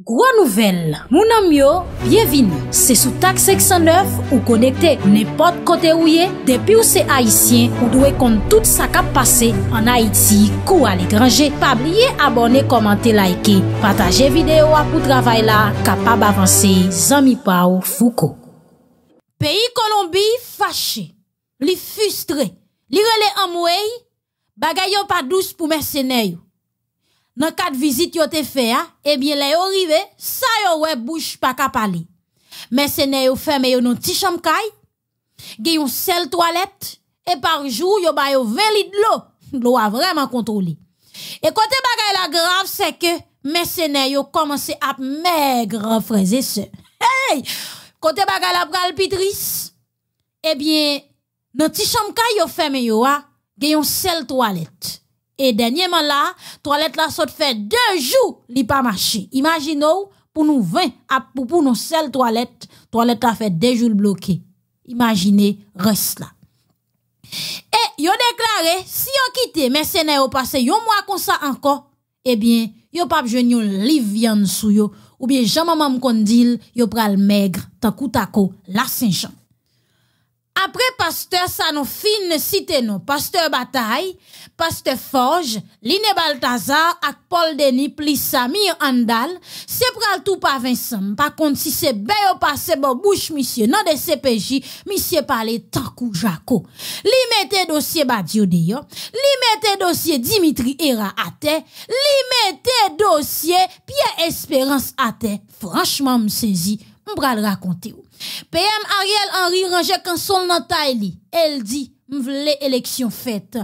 Gro nouvel, mounan myo, byevini, se sou tak 609 ou konekte nepot kote ouye, depi ou se Haitien ou dwe kont tout sa kap pase an Haiti kou al e grange, pa blye abone komante laike, pataje videyo apou travay la kapab avanse zami pa ou fouko. Peyi Kolombi fache, li fustre, li rele amwey, bagay yo pa douche pou merseneyo. dans quatre visites yo te fait a hein, eh bien là yo rivé ça yo wè bouche pas ka parler mais c'est né yo fermé yo non ti chambre caille gey une seule toilette et par jour yo ba yo 20 litres de l'eau l'eau a vraiment contrôlé et côté bagay la grave c'est que mais c'est né yo commencé à maigre frères ce. hey côté bagay la pral pitris eh bien dans ti chambre caille yo fermé yo a hein. une seule toilette et dernièrement là, toilette la saute fait deux jours, li pas marché. Imaginez pour nous 20 pour, pour nous seule toilette, toilette a fait deux jours bloqué. Imaginez reste là. Et ont déclaré si on c'est n'est pas passé, un mois comme ça encore, eh bien, yo pas besoin de livian sous yo ou bien jamais maman qu'on dit yo le maigre tant tako, la Saint-Jean. Après pasteur ça nous cité nous, pasteur Bataille, pasteur Forge, Liné Baltazar et Paul Denis plus Samir Andal, c'est pral tout pas Vincent. Par contre si c'est bien passé bon bouche monsieur non de CPJ, monsieur parler tant Jaco. Li dossier Badio d'ailleurs, li dossier Dimitri Era à terre, li dossier Pierre Espérance à terre. Franchement me saisi, va le raconter PM Ariel Henry range kansol nan Elle dit, m'vle élection faite.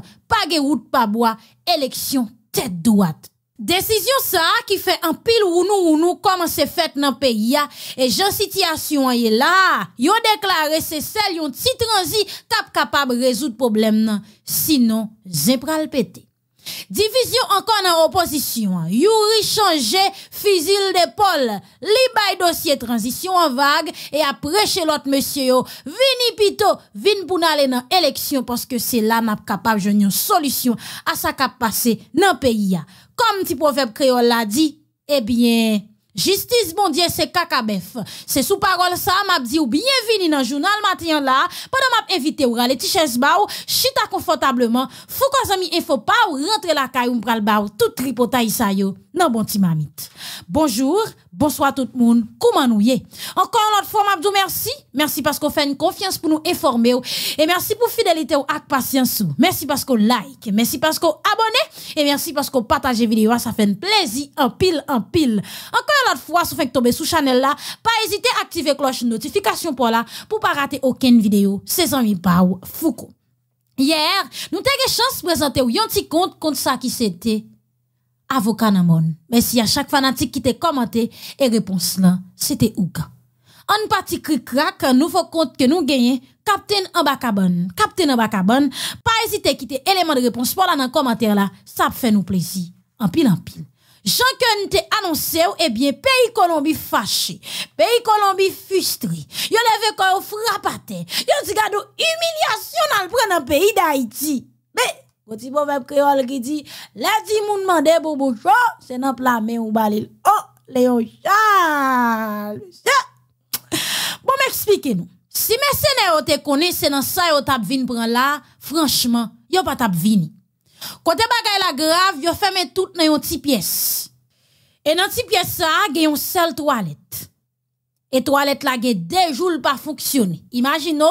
vle route, Page pas pa boa, élection tête droite décision sa qui fait un pile ou nous nous se fait nan pays. ya et j'en situation an là, la Yo deklare c'est sel yon ti transi capable capable résoudre problème nan Sinon, le pété Division encore en opposition. Yuri changé fusil d'épaule. Li dossier transition en vague et après chez l'autre monsieur Vini pito, vini pour dans élection parce que c'est là n'a capable de une solution à sa capacité passé dans le pays. Comme petit proverbe créole l'a dit, eh bien, Justice, bon Dieu, c'est cacabef. C'est sous parole ça, m'a dit ou bienvenue dans le journal matin là. Pendant m'a invité ou rale tiches baou, chita confortablement. Fou qu'on info pas ou rentre la caille ou baou, tout tripotaille sa yo. Non bon timamite. Bonjour, bonsoir tout le monde. Comment nous y Encore une fois, m'a merci. Merci parce qu'on fait une confiance pour nous informer Et merci pour fidélité ou ak patience Merci parce qu'on like. Merci parce qu'on abonne. Et merci parce qu'on partage vidéo. Ça fait un plaisir en pile, en pile. Encore l'autre fois, si vous tomber sous Chanel là, pas hésiter à activer cloche notification pour là, pour pas rater aucune vidéo. C'est amis ou Foucault. Hier, nous avons chance de présenter un petit compte contre ça qui s'était avocat Namon. Merci à chaque fanatique qui t'a commenté et réponse là, c'était Ouga. En partie crack, un nouveau compte que nous gagnons, Captain Ambakabon. Captain Ambakabon, pas hésiter à quitter éléments de réponse pour là dans le commentaire là, ça fait nous plaisir. En pile en pile. Jean que te annoncé, eh bien, pays Colombie fâché, pays Colombie frustré. Yo levé corps frappate. Yo dit gado humiliation dans le pays d'Haïti. Mais Goti proverbe créole qui dit, la di moun mande pour boucho, c'est nan plame ou balil. Oh, Léon Charles. Bon, m'expliquez-nous. Si mes sénés te connaissent, c'est dans ça yo tap vin pran là, franchement, yo pas tap vini. Kote bagay la grave, yo fèmè tout nan yon ti pièce. Et nan ti pièce sa, gen yon sel toilette. Et toilette. la gen dejoul pa fonctionne. Imagino,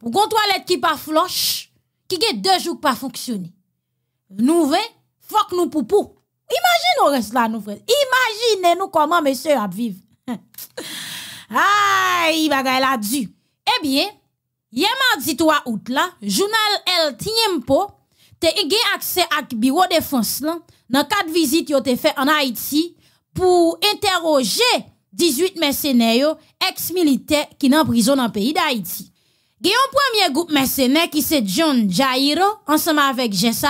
pou kon toilette ki pa floche, qui gen pas pa Nou Nouve, fok nou poupou. Imagino reste la nou fred. Imagine nou comment monsieur a Ay, bagay la du. Eh yeman di 3 août là. Journal el te gain accès à bureau de défense là dans quatre visites yo te fait en Haïti pour interroger 18 mercenaires ex-militaires qui sont emprisonnés dans pays d'Haïti. a un premier groupe mercenaires qui c'est John Jairo ensemble avec Jessain.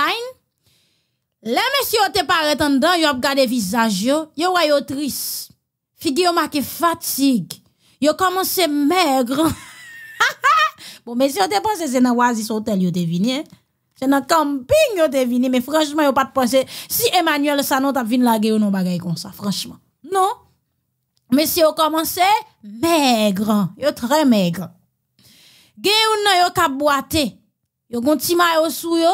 Les messieurs te pas attendant, yo a regardé visage yo, yo wa yo triste. Figure marqué fatigue. Yo commencé maigre. bon, messieurs, t'es pensé, c'est dans Oasis hôtel yo t'es venu, hein? C'est dans le camping vous tu mais franchement, n'avez pas de pensée si Emmanuel Sanon t'a venu laguer ou non bagaille comme ça, franchement. Non. Mais si vous commencé maigre, êtes très maigre. Vous ou non yo cap boité. Yo gon un petit sous yo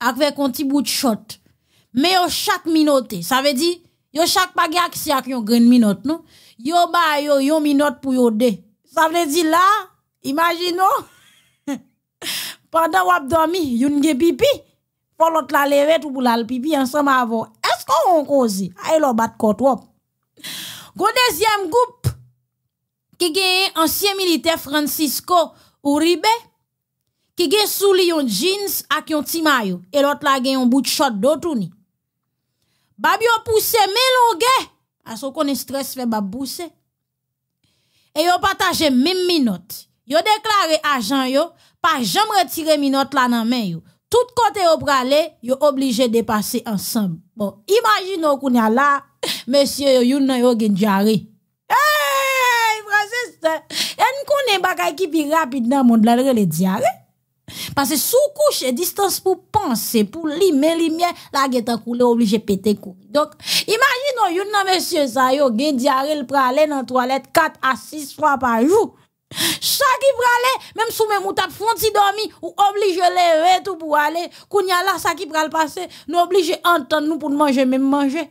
avec un petit bout de shot. Mais yo chaque minute, ça veut dire yo chaque bagay ak ak une minute, non? Yo ba yo une minute pour yo deux. Ça veut dire là, imaginons pendant ou dormi, youn gen pipi, pour l'autre la levée tout pour la pipi ensemble avant. Est-ce qu'on cause? Aïe lo bat kot Gon Le deuxième groupe, qui gagne ancien militaire Francisco Uribe, qui gagne sous li jeans ak un petit maillot, e et l'autre la gagne un bout de shot d'autouni. Babio pousse à parce qu'on est stress fait bab pousse. Et yon partagé même minute. Yo déclaré agent yo, pas jamais retiré minote là dans main yo. Tout côté au pralé, yo obligé de passer ensemble. Bon, imagine qu'on a là, monsieur yo yon nan yo gen diarrhée. Hey, Francis, en connaît bagay qui pi rapide dans monde là le diarrhée. Parce que sous couche, distance pour penser, pour limer, lumière la guette coulé obligé pété kou Donc, on, yon nan monsieur ça, yo, gen diarrhée le pralé dans toilette 4 à 6 fois par jour. Chaque qui pral même sous même ou tap font dormir ou oblige lever tout pour aller. Kounya la, ça qui pral passer nous oblige entendre nous pour manger, même manger.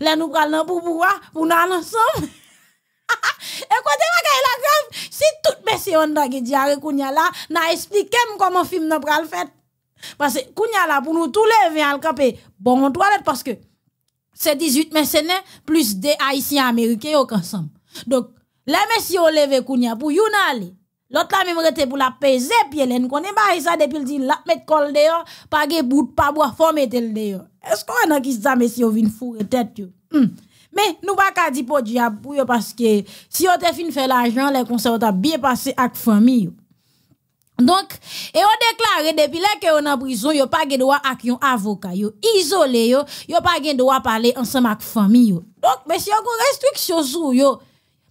Là, nous pral pour pouvoir, pour nous aller ensemble. Et quoi, t'es ma la grave? Si tout messieurs on d'a dit, diare kounya la, n'a expliqué comment film nan fait. Parce que kounya la, pour nous tout lever, al camper, bon toilette, parce que c'est 18 messieurs plus des haïtiens américains yon ensemble. Donc, messieurs ont levé Kounia pour yon aller. L'autre la même était pour la peser, puis elle ne connaît pas ça depuis le dit la mettre col dehors, pas ge bout, pas boire, faut mettre le Est-ce qu'on a qui ça, monsieur, vin fourre tête yon? tête hmm. Mais nous pas qu'à dire pour diable pour parce que si on te fin fait l'argent, les conseils ont bien passé avec famille. Donc, et on déclare depuis là que on en prison, a pas de droit à un avocat, yon isolé, a pas de droit à parler ensemble avec famille. Donc, a yon restriction sur yon.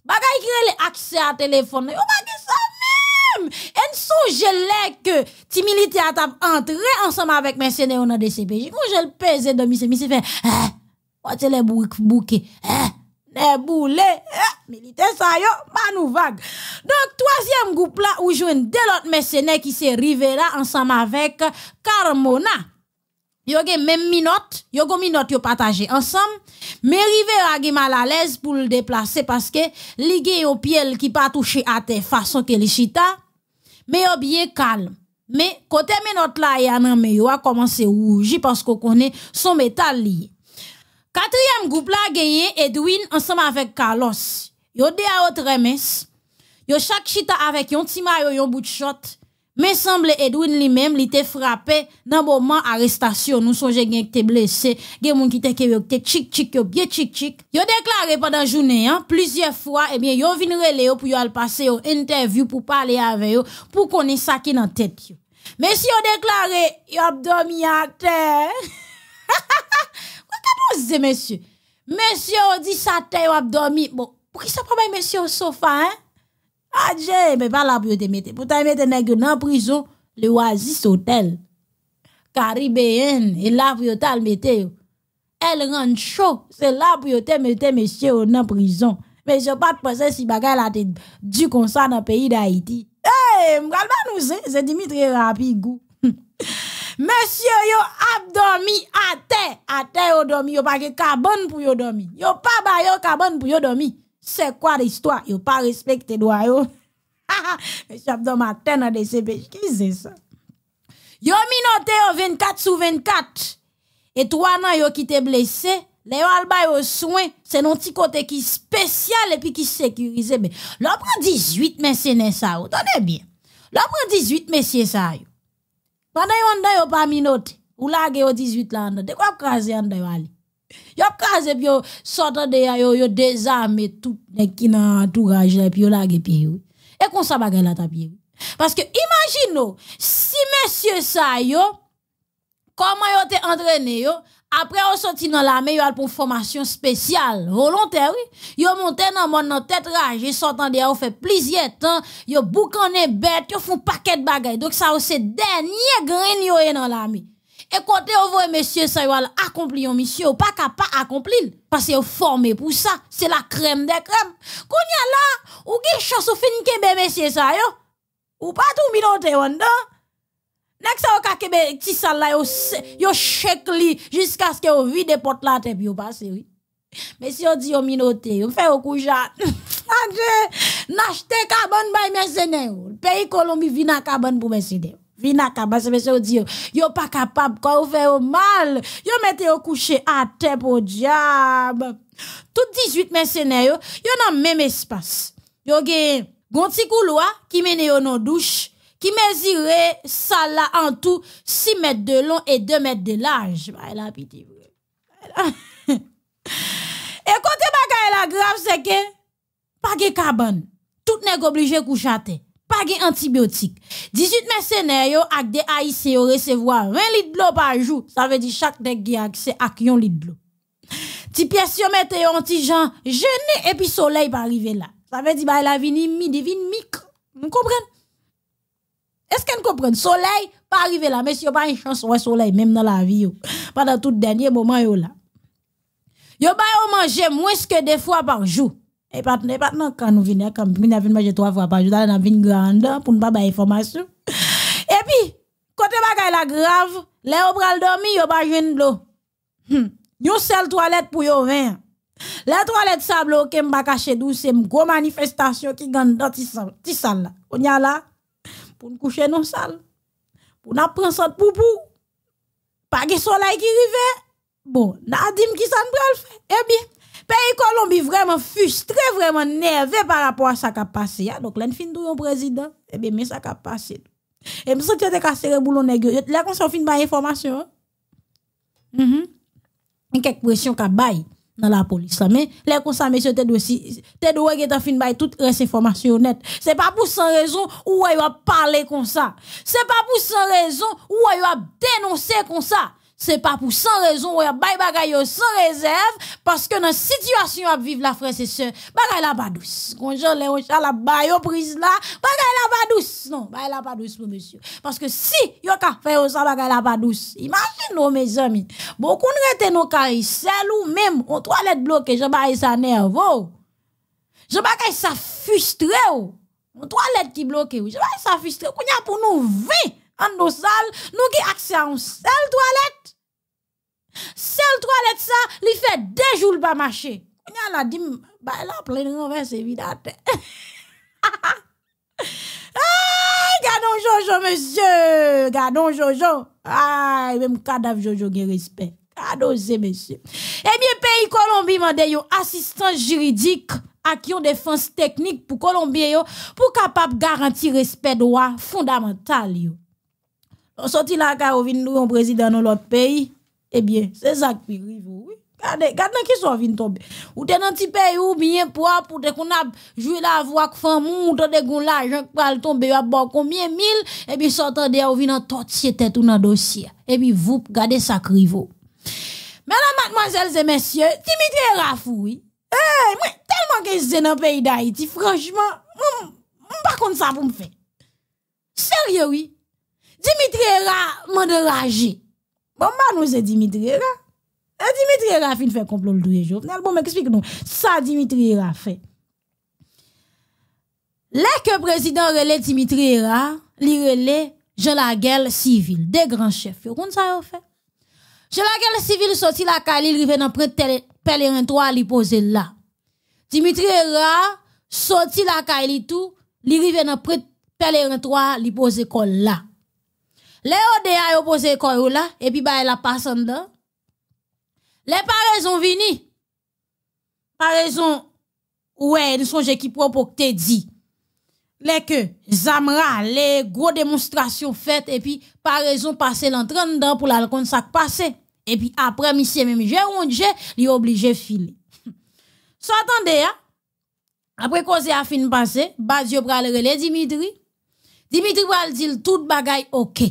Bagay qui les accès à téléphone. Yon bagay ça même. En je lè que ti milite a tap ensemble avec mes sénè ou nan DCPJ. Moi, je de mi se fait. se fè. Eh, wate lè bouke. Eh, ne boule. Eh, milite sa yo, ma nou vague. Donc, troisième groupe là, ou jouen de autres mes qui se rivera ensemble avec Carmona. Yo gen même minute, yo go minute yo partager ensemble, mais Rivera gen mal à l'aise pour le déplacer parce que li gen yon piel qui pas touché à terre façon que les chita, mais yo bien calme. Mais côté minute là y a nan mais yo a commencé rougir parce qu'on connaît son métal lié. Quatrième groupe là gagné Edwin ensemble avec Carlos. Yo de a autre mes. Yo chaque chita avec yon petit maillot yon bout de shot. Mais semble Edwin lui-même, il était frappé dans le moment arrestation. Nous songe qu'il qui blessé, gen mon qui était que te chik chic chic bien chic Il a déclaré pendant journée hein, plusieurs fois eh bien ont vinn relé pour lui passer une interview pour parler avec eux pour ait ça qui dans tête Monsieur Mais si a déclaré a abdomi à terre. Qu'est-ce que vous monsieur? Monsieur dit ça terre abdomi. Bon, pour qui ça pas ben, monsieur au sofa hein? Adje, ah, mais pas la pour te mettre. Pour te mettre dans en prison, le Oasis hôtel Caribéen, et là pour te mettre. Elle rend chaud, c'est là pour te mettre monsieur en prison. Mais je pas penser si bagay la te du comme dans le pays d'Haïti. Eh, hey, sais nous hein, c'est Dimitri Rapigou. Monsieur yo abdomi à terre, à terre yo dormi, yo pas ke carbone pour yo dormi. Yo pas ba yo carbone pour yo dormi. C'est quoi l'histoire? Yo pas respecté droit yo. ma Abdomatin dans des CPJ, qui c'est ça? Yo 24 sur 24. Et trois nan yo qui te blessé. Le yo alba yo soins. c'est non petit côté qui spécial et puis qui sécurisé. Mais 18 messieurs ça, vous tenez bien. L'opre 18 messieurs ça yo. Pendant yon de yo pas minote. Ou lage yo 18 là De quoi krasé en yo il kaze pi yo sortant de ya yo désarmé tout nèg ki nan entourage et pi la lagé pi Et kon sa bagay la tapi Parce que imagine si monsieur ça, comment il était entraîné après après on sorti dans l'armée yo allé pour formation spéciale volontaire est monté dans mon nan tête rage sortant de on fait plusieurs temps yo boucané bête yo un paquet de bagay. Donc ça c'est dernier grain dans l'armée. Et côté vous voyez monsieur ça va accomplir une mission, pas capable accomplir parce que formé pour ça, c'est la crème des crèmes. Qu'on y a là, ou gen chance au fin kembe messieurs ça ne Ou pas tout minoté on dedans. next ça kembe que là yo chèque li jusqu'à ce que vous vide porte là, puis vous passé, oui. Mais si on dit au minoté, on fait au n'achetez carbone, oh. Le pays Colombie vient à carbone pour messieurs Vinaka, parce que yo pas capable, quand vous faites mal, yo mettez au coucher à terre pour diable. Tout 18 mercenaires, yo dans même espace. Yo gen, gonti couloir qui mène yo dans douche, qui mesure, ça là en tout 6 mètres de long et 2 mètres de large. Bah, la pitié. E kote bagay la que pas page kaban. Tout coucher à terre pas gen antibiotique. 18 mercenaires et ak des haïtiens yo recevoir 20 litres d'eau par jour. Ça veut dire chaque nèg a accès à un litre d'eau. Ti pièce yo mette yon ti jan, jeûne et puis soleil pas arrivé là. Ça veut dire il bah, la vini mi divine mic. Vous comprenez? Est-ce qu'elle comprend? Soleil pas arrivé là, mais si pas une chance ouais soleil même dans la vie Pendant tout dernier moment yo là. Yo ba yo manger moins que des fois par jour. Et pas n'est pas quand nous venons quand nous avons mangé trois fois par jour dans la ville grande pour ne pas bailler information. Et puis côté bagaille la grave, les on prend dormir, on pas joindre l'eau. Yo hmm. seule toilette pour yo vin. La toilette ça bloqué, m'a caché douce, une gros manifestation qui gagne dans ti sale, là. On y a là pour nous coucher dans salle. Pour n'a prendre sante poupou. Pas de soleil qui rivait. Bon, n'a dit qui ça ne prend Et bien Pays Colombie vraiment frustré, vraiment nerveux par rapport à ça qui a passé. Ah, donc, là, fin yon président, eh bien, mais ça qui a passé. Et me sens que tu cassé le boulot nègre. Là, on ont fin par information. Mm -hmm. quelques pression qui a dans la police. Mais les ça monsieur, t'es aussi, t'es doué qui fin par toute reste information honnête. C'est pas pour sans raison il a parlé comme ça. C'est pas pour sans raison il a dénoncé comme ça c'est pas pour sans raison ou bay bagaille sans réserve parce que dans situation à vivre la frère c'est sœur bagay la pas douce gonjan les on la bayo prise là bagay la pas douce non bagay la pas douce pour monsieur parce que si yo ka faire ça bagay la pas douce imagine nos mes amis beaucoup rete nos caricelles ou même on toilette bloquée je sa ça nerveux je bagaille ça frustré ou on toilette qui bloquée je bagay ça frustré qu'on a pour nous vingt en nos salles nous qui accès à une seule toilette Seule toilette ça, il fait deux jours pas marcher. On a la bah elle a plein de renvers, Ah, gardons Jojo, monsieur. Gardons Jojo. Ah, même cadavre Jojo qui respect. Gardons monsieur. Eh bien, pays Colombie m'a dit assistance assistant juridique à qui ont défense technique pour Colombie pour capable garantir respect droit fondamental. On sortit la carrière on président dans l'autre pays. Eh bien, c'est ça qui vous. oui. gardez regardez qui sont vient tomber. Ou t'es dans un petit pays ou bien propre, ou t'es qu'on a joué la voix avec femme, ou t'es qu'on a l'argent qui va tomber, ou bon, combien de mille, et eh bien, s'entendez, ou venez ces tête ou dans dossier. Et eh bien, vous, gardez ça qui arrive. Mesdames, mademoiselles et messieurs, Dimitri fou, Eh, moi, tellement que c'est dans le pays d'Haïti, franchement, je ne pas ça vous me fait. Sérieux, oui. Dimitri m'a Bon, ma bah, nous, c'est Dimitri Ra? Et Dimitri là, fin fait complot le doué Jovenel. Bon, m'explique-nous. Ça, Dimitri a fait. président que président Dimitri era, li rele Jelagel Civil. de grands chefs. yo. ça sa fait? Jean Laguel civil soti la Kali, il rive nan pre pèlerin 3 li pose là. Dimitri Ra sorti la Kali tout, tou, li rive nan pre pelerin li pose kol là. Le ODA là, et puis bah elle ba e la en Les Le parezon vini. Parezon, ouais, nous songe qui propos que te dit. Les que, Zamra, les gros démonstrations faites, et puis, parezon passe l'entraîne dedans pour la compte ça passé. Et puis, après, monsieur, même, j'ai ou j'ai, obligé filer. so, attendez, ya. Après, cause a fin passé, Dieu pral relé Dimitri. Dimitri va dit tout bagay ok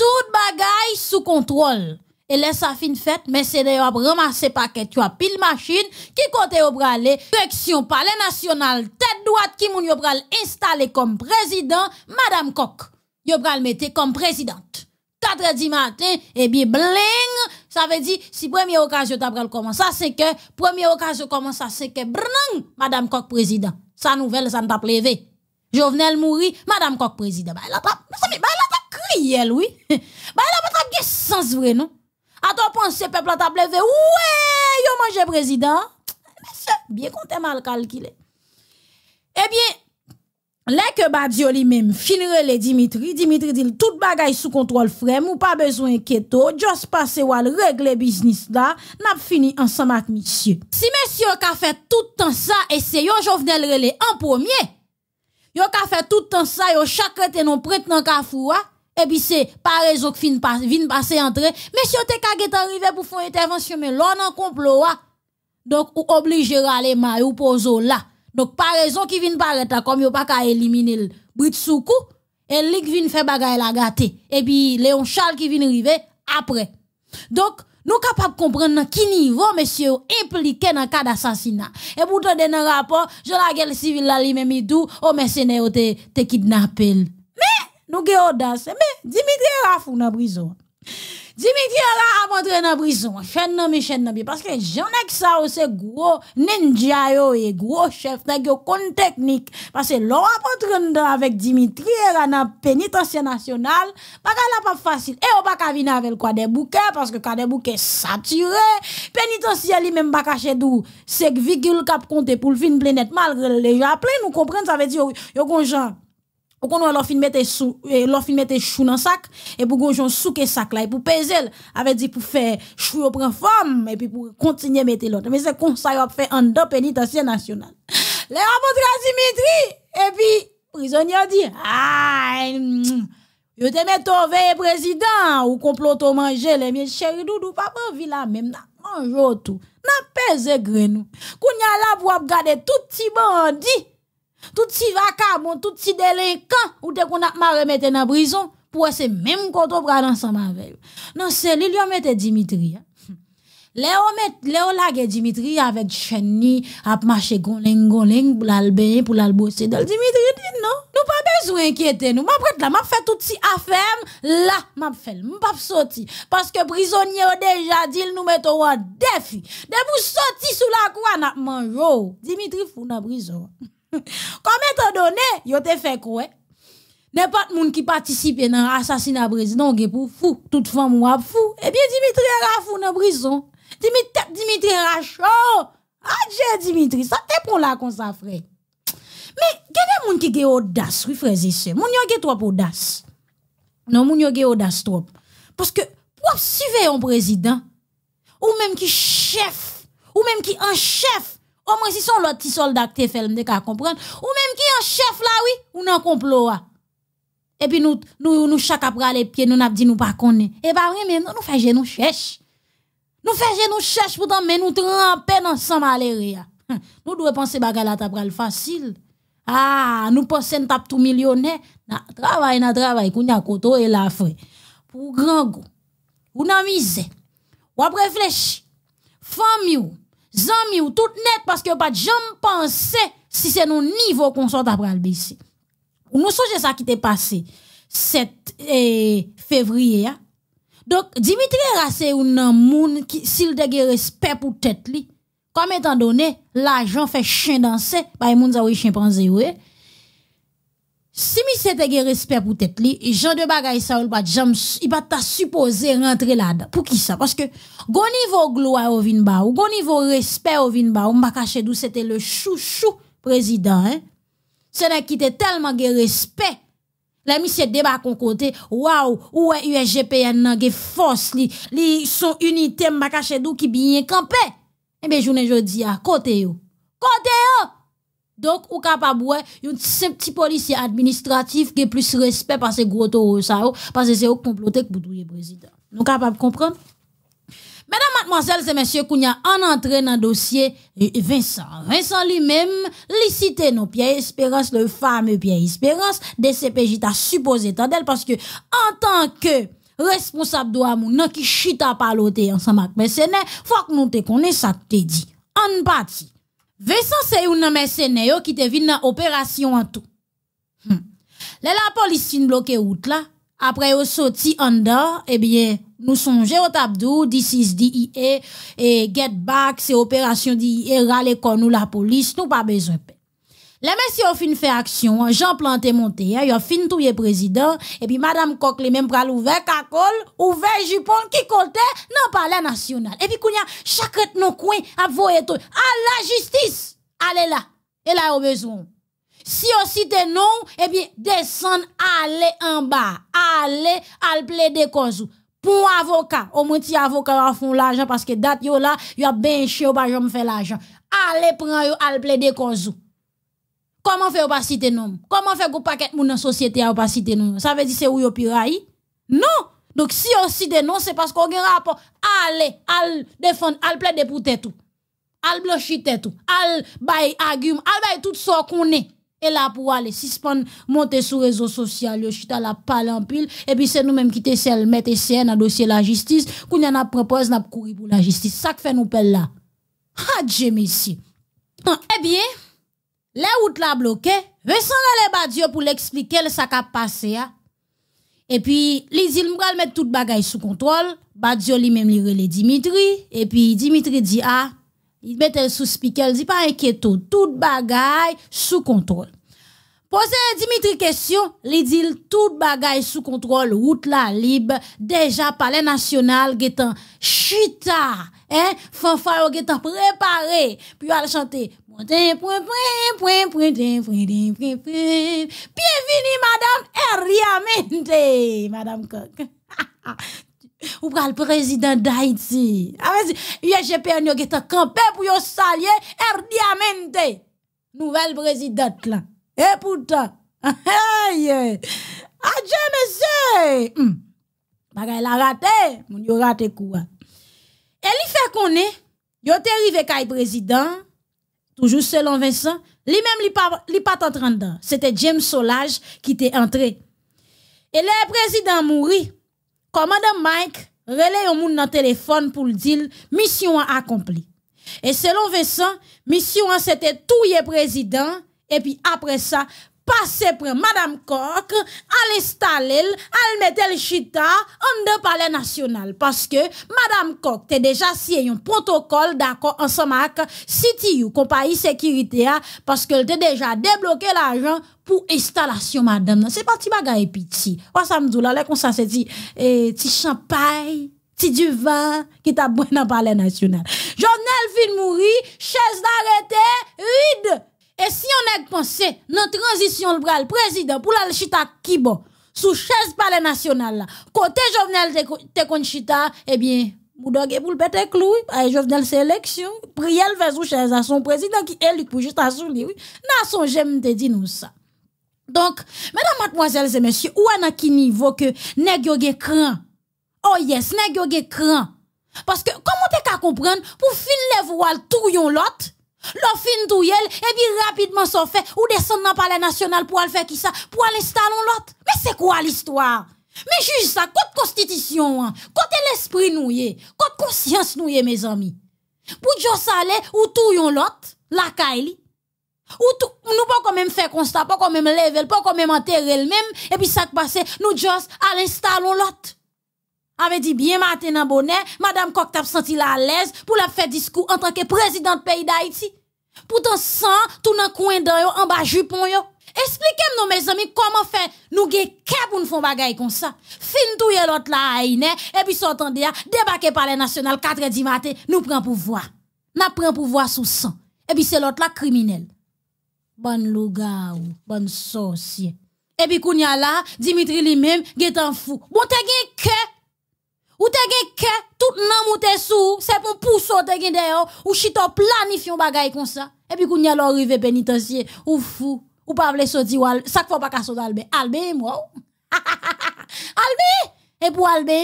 tout bagay sous contrôle. Et laisse ça fin fête, mais c'est d'ailleurs ramasser paquet, tu as pile machine, qui côté au bralé, direction palais national, tête droite qui moun yo bral installé comme président, Madame Koch. Yo mette comme présidente. 4 du matin, Et eh bien, bling, ça veut dire, si première occasion t'as commence c'est que, première occasion commence à 5 que, bling, Madame Koch président. Sa nouvelle, ça ne pas levé. Jovenel mourit, Madame Koch président. Bah, elle pas, bah, Ariel, oui. Bah, là, pas de sens vrai, non? A ton pensée, peuple, t'a levé, ouais, yo mangé président. Monsieur, bien compté mal calculé. Eh bien, là que Badio lui-même finire les Dimitri, Dimitri dit tout bagay sous contrôle frère, ou pas besoin keto, Juste passer ou régler business là, n'a fini ensemble avec monsieur. Si monsieur ka fait tout temps ça, yon Jovenel Relais en premier. Yo ka fait tout temps ça, yo chaque tête non prête dans kafoua et puis c'est par raison qui vient passer entrer mais si on arrivé pour faire intervention mais l'on en complot donc ou obligé aller mal ou poser là donc par raison qui vient paraître comme yo pas qu'à éliminer le britsoukou et lig vient faire bagaille la gâté et puis Léon Charles qui vient arriver après donc nous sommes capables de comprendre à quel niveau monsieur impliqué dans le cas d'assassinat et pourtant un rapport je la guerre civile la lui même dit, oh mercenaire te, te kidnappé mais nous avons audace. Mais Dimitri fou dans la prison. Dimitri là a montré dans prison. nan mi chaîne nan bi parce que ai que ça c'est gros ninja yo et gros chef nèg yo kon technique parce que l'on a montré avec Dimitri là dans pénitentiaire nationale. pas la pas facile et on pas venir avec quoi des bouquets parce que quand des bouquets saturé pénitentiaire lui même pas caché d'où. c'est virgule cap Compté pour le fin plein malgré les gens plein nous comprenons, ça veut dire yo gon gens pour qu'on a l'offre mette sou, euh, l'offre mette chou dans sac, et pour gonjon souke sac là, et pour peser, avait dit pour faire chou au prend forme, et puis pour continuer mettre l'autre. Mais c'est comme ça a fait en deux pénitentiaires nationales. rapports rapporteur à Dimitri, et puis, prisonnier dit, ah, je te mets ton veille président, ou complot au manger, les miens chéri doudou, papa, là même là, mange tout, n'a pèse grenou. Qu'on y a là pour garder tout petit bandit, tout si vacabon, tout si délinquant, ou te qu'on a marre mette la prison, pour c'est même quand on prend ensemble avec. Non, c'est lui, a mette Dimitri. Hein. Léo met, Léo lage Dimitri avec Chenny, à marcher goleng goleng pour l'albéen, pour l'albosser. Dimitri dit non, nous pas besoin inquiéter nous. Ma prête là, m'a fait tout si affaire, là, m'a fait, m'a pas sorti. Parce que prisonnier ont déjà dit, nous mettons en défi. De vous sortir sous la croix, n'a mangé. Dimitri fou na prison. Comme étant donné, yote avez fait quoi? Hein? N'importe monde qui participe dans l'assassinat président, est pour fou. Toute femme ou fou. Eh bien, Dimitri est fou dans prison. Dimitri, Dimitri est chaud. Adieu, Dimitri. Ça te prend là comme ça, frère. Mais, quel est monde qui a audace, oui, frère, c'est ça. Moun yon trop audace. Non, moun yon ge audace trop. Parce que, pour suivre un président, ou même qui chef, ou même qui un chef, Comment si son l'autre petit soldat te fait, m'te ka comprendre. Ou même qui en chef là, oui, ou nan complot ah. Et puis nous, nous, nous, chaque après les pieds, nous n'a dit nous pas connaît. Et eh bah, ben, oui, mais nous, nous faisons nous cherche. Nous faisons nous cherche pourtant, mais nous trempons ensemble à l'air. Ah. Nous devons penser bagarre ta table facile. Ah, nous pensons tap tout millionnaire. Na travail, na travail, kounya koto et la frais. Pour grand goût. Ou nan mise. Ou après réfléchir. Famille zami ou tout net parce que pas de jamais penser si c'est nos niveaux qu'on sort après le baisser. Nous songez ça qui t'est passé 7 eh, février. Donc Dimitri Rassé ou nan moun qui s'il de respect pour tête li comme étant donné l'argent fait chien danser, bah moun za chimpanzé ouais. Eh si monsieur c'était gen respect pour tête li, e Jean de Bagay ça il va, il pas ta supposé rentrer là-dedans. Pour qui ça Parce que au niveau gloire au vin au niveau gon niveau respect au vin ba m'a caché d'où c'était le chouchou président hein. C'est là qui était tellement de respect. La c'est débat qu'on côté, waouh, Ouais, e est USGPN nan gen force li, li son unité m'a caché d'où qui bien campé. Eh bien, journée jodi à côté yo. Côté yo. Donc, ou capable, ouais, un petit policier administratif qui a plus respect par ces gros tours ça, oh, parce que c'est au comploté pour tout président. Nous capable de comprendre? Mesdames, mademoiselles et messieurs, qu'on en entrée dans le dossier Vincent. Vincent lui-même, lui non? nos Pierre Espérance, le fameux Pierre Espérance, DCPJ t'a supposé d'elle parce que, en tant que responsable de Hamoun, qui chita paloté ensemble avec il faut que nous te connaissions ça te dit. En partie. Vincent c'est un mercenaire qui te vient dans opération en tout. Hmm. Là la police fin bloqué route là, après on sorti en dehors, eh bien nous songeons au tabdou, this is DIA, et get back, c'est opération DIA, râler nous la police, nous pas besoin de les messieurs ont fin fait action, Jean Planté monté, ils hein, ont fin le président, et puis Madame Coque les même pral ouvert cacol, ouvert jupon qui comptait non parlement national. Et puis a chaque non coin a voyé tout. À la justice, allez là, et là au besoin. Si on cite non, eh bien, descendre, allez en bas, aller, aller plaider cause pour avocat. Au moins, si avocat a fond l'argent parce que date yo là, yo a ou chien, pas me faire l'argent. Allez prendre yo, aller plaider cause Comment faire pas citer nom Comment fait qu'on paquet moun dans société pas citer nom Ça veut dire c'est où yo Piraï? Non. Donc si on cite non, c'est parce qu'on a un rapport. Allez, al défendre, al plaider pour tout. Al blanchir tout. Al by argument, al baye tout ce qu'on est. Et là pour aller suspendre monter sur réseaux sociaux, le chita la palampile. en pile et puis c'est nous-mêmes qui mettons mettre essayé dans dossier la justice, qu'on a propose n'a courir pour la justice. Ça que fait nous pelle là. Ah Dieu merci. Ah, eh bien, les routes la bloqué, aller à Badio pour l'expliquer le sac à passé hein. Et puis, les îles tout mettre toute bagaille sous contrôle. Badio lui-même li relé Dimitri. Et puis, Dimitri dit, ah, il mette sous speaker, il dit pas inquiète, tout bagaille sous contrôle. Pose Dimitri question, li dit tout bagay sous contrôle, route la libre, déjà palais national getan chita, hein, fanfare getan préparé, puis al chanter Monten, point, point, point, point, point, point. Bienvenue madame Eria Mende, madame Kok. Ou pral président d'Haïti. y si, YGPN yo geta kampe pou yo salye Eria Mende. présidente là. Et E poutan. Hey! Adje, mese! Hmm. Bagay la rate, moun yo rate quoi. E li connait, konen, yo te rive kay président? toujours selon Vincent, lui-même, n'est pas, en C'était James Solage qui était entré. Et le président mourit. Commandant Mike relayé au monde dans téléphone pour le dire mission accomplie. Et selon Vincent, mission c'était tout le président et puis après ça, Passez pour madame Coq à l'installer à mettre le chita en deux palais national parce que madame Coq t'es déjà signé un protocole d'accord ensemble avec City ou compagnie sécurité hein, parce que t'es déjà débloqué l'argent pour installation madame c'est parti bagarre petit on ça me dit là ça c'est dit eh, et champagne ti du vin qui t'a bon dans le palais national. Journal fin chaise d'arrêtée vide. Et si on a pensé, notre transition le président pour la chita qui bon, sous chaise la nationale, côté Jovenel te conchita eh bien, Moudogue pour le pète clou, Jovenel sélection, priel vers le chaise à son président qui est élu pour juste assouler, souli, oui. son j'aime te dire nous ça. Donc, mesdames, mademoiselles et messieurs, où en a qui niveau que nèg yo cran? Oh yes, nèg yo cran. Parce que, comment t'es qu'à comprendre, pour finir les voiles tout yon lot L'offine fin tout et puis eh rapidement s'en fait, ou descend dans le palais national pour aller faire qui ça, pour aller installer l'autre. Mais c'est quoi l'histoire? Mais juste ça, côté constitution, hein. côté l'esprit nous côté conscience nous mes amis. Pour juste aller ou tout yon l'autre, la kaili. Ou tout, nous pas quand même faire constat, pas quand même level, pas quand même enterrer même, et puis ça passe, nous juste à l'installer l'autre avait dit bien matin dans bonnet, madame Coq t'a senti à l'aise pour la faire discours en tant que président de pays d'Haïti. Pourtant sang tout dans coin dans en bas jupon yo. expliquez moi mes amis, comment faire nous sommes pour nous faire choses comme ça. Fin tout l'autre là, Aïne, et puis à hein, débarquer par les national 4 du matin, nous prenons pouvoir. Nous prenons pouvoir sous sang. Et puis c'est l'autre là criminel. Bonne ou bonne sorcier. Et puis, Kounia là, Dimitri lui-même, est en fou. Bon, t'as gagné ou te gen ke, tout nan te sou, se pon pousso te gen yo, ou chito planifion bagay kon sa. Et puis, koun yalo rive pénitentiaire. ou fou, ou pavle soti ou al, sak fwa pa kaso d'albe. Albe mwa ha! albe, et pou albe,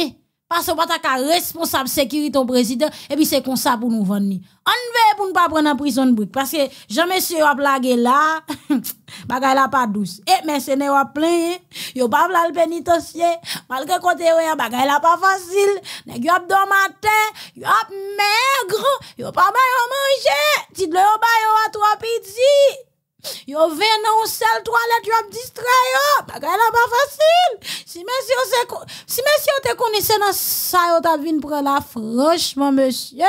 parce que pas responsable sécurité au président, et puis c'est comme ça pour nous venir. On veut pour ne pas prendre en prison de brique. Parce que jamais monsieur a blagué là, bagay a pas douce. Et eh, n'est pas plein, yo pas la le Malgré côté choses bagay la pas facile. a matin, yo maigre, pas mal à manger. Tit le pas a trois petits. Yo ven nan ou sel toalet, yo ap distre yo. Bagay la pas facile Si monsieur ou, se, si mesye ou te konise nan sa yo ta vin pre la, franchman monsieur.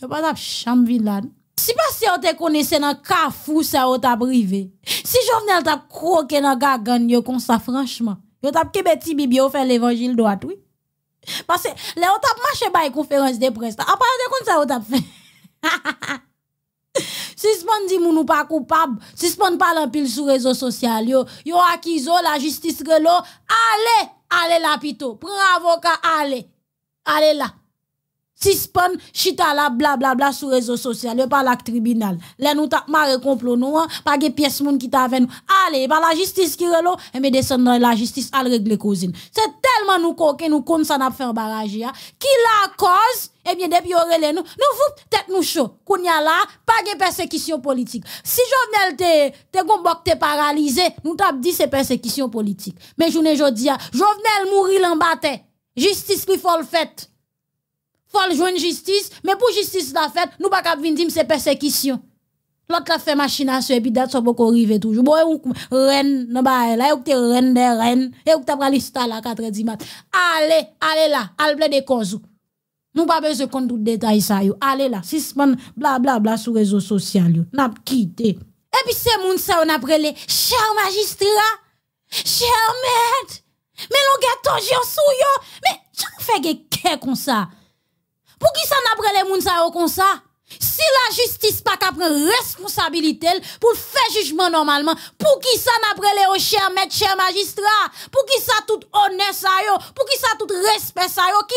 yo pa tap chanm vilan. Si mesye ou te konise nan kafou sa yo ta brive. Si jovenel tap kroke nan gagan yo konsa franchman. Yo tap kebe ti bibi yo fe l'evangil do oui Parce que là, tap t'a ba par conférence de presse. sa part de ça, Ha t'a ha. Si dit moun pas coupable, suspend pas l'empile sur réseaux sociaux yo. Yo acquiso la justice relo, allez, allez là plutôt. Prends avocat, allez. Allez là tispan chita la blablabla bla, sur réseaux sociaux, le pas la tribunal. Là nous t'a marre complot nous, pas de pièce moun qui t'a nous. Allez, par la justice qui relo, et me descendre la justice à régler cousine. C'est tellement nous coquer nous comme ça n'a fait un barrage Qui la cause eh bien, depuis le nous, nous vous tête nous chaud. a là, pas de persécution politique. Si Jovenel te, te gombok te paralysé, nous t'ap dit c'est persécution politique. Mais journée jodia, Jovenel mourir l'embatte. Justice qui faut le faut une justice, mais pour justice la fête, nous pas capable venir dire c'est persécution. L'autre la fait machination et puis d'être sont beaucoup arrivé toujours. Bon, ou reine non bah là, ou t'es reine de reines, et ou t'as pas l'insta là 4 dix mat. Allez, allez là, allez des causes. Nous pas besoin de compte tout détail ça yo. Allez là, six man, bla bla bla sur réseaux sociaux yo. N'a quitté. Et puis c'est monde ça on a les cher magistrat, cher maître. Mais l'on gâteau sou yo. Mais tu fais que comme ça. Pour qui ça n'a pas les gens comme ça? Si la justice pas qu'à prendre responsabilité pour faire jugement normalement, pour qui ça n'a pas les cher maître, chers magistrats pour qui ça tout honneur pour qui ça tout respect qui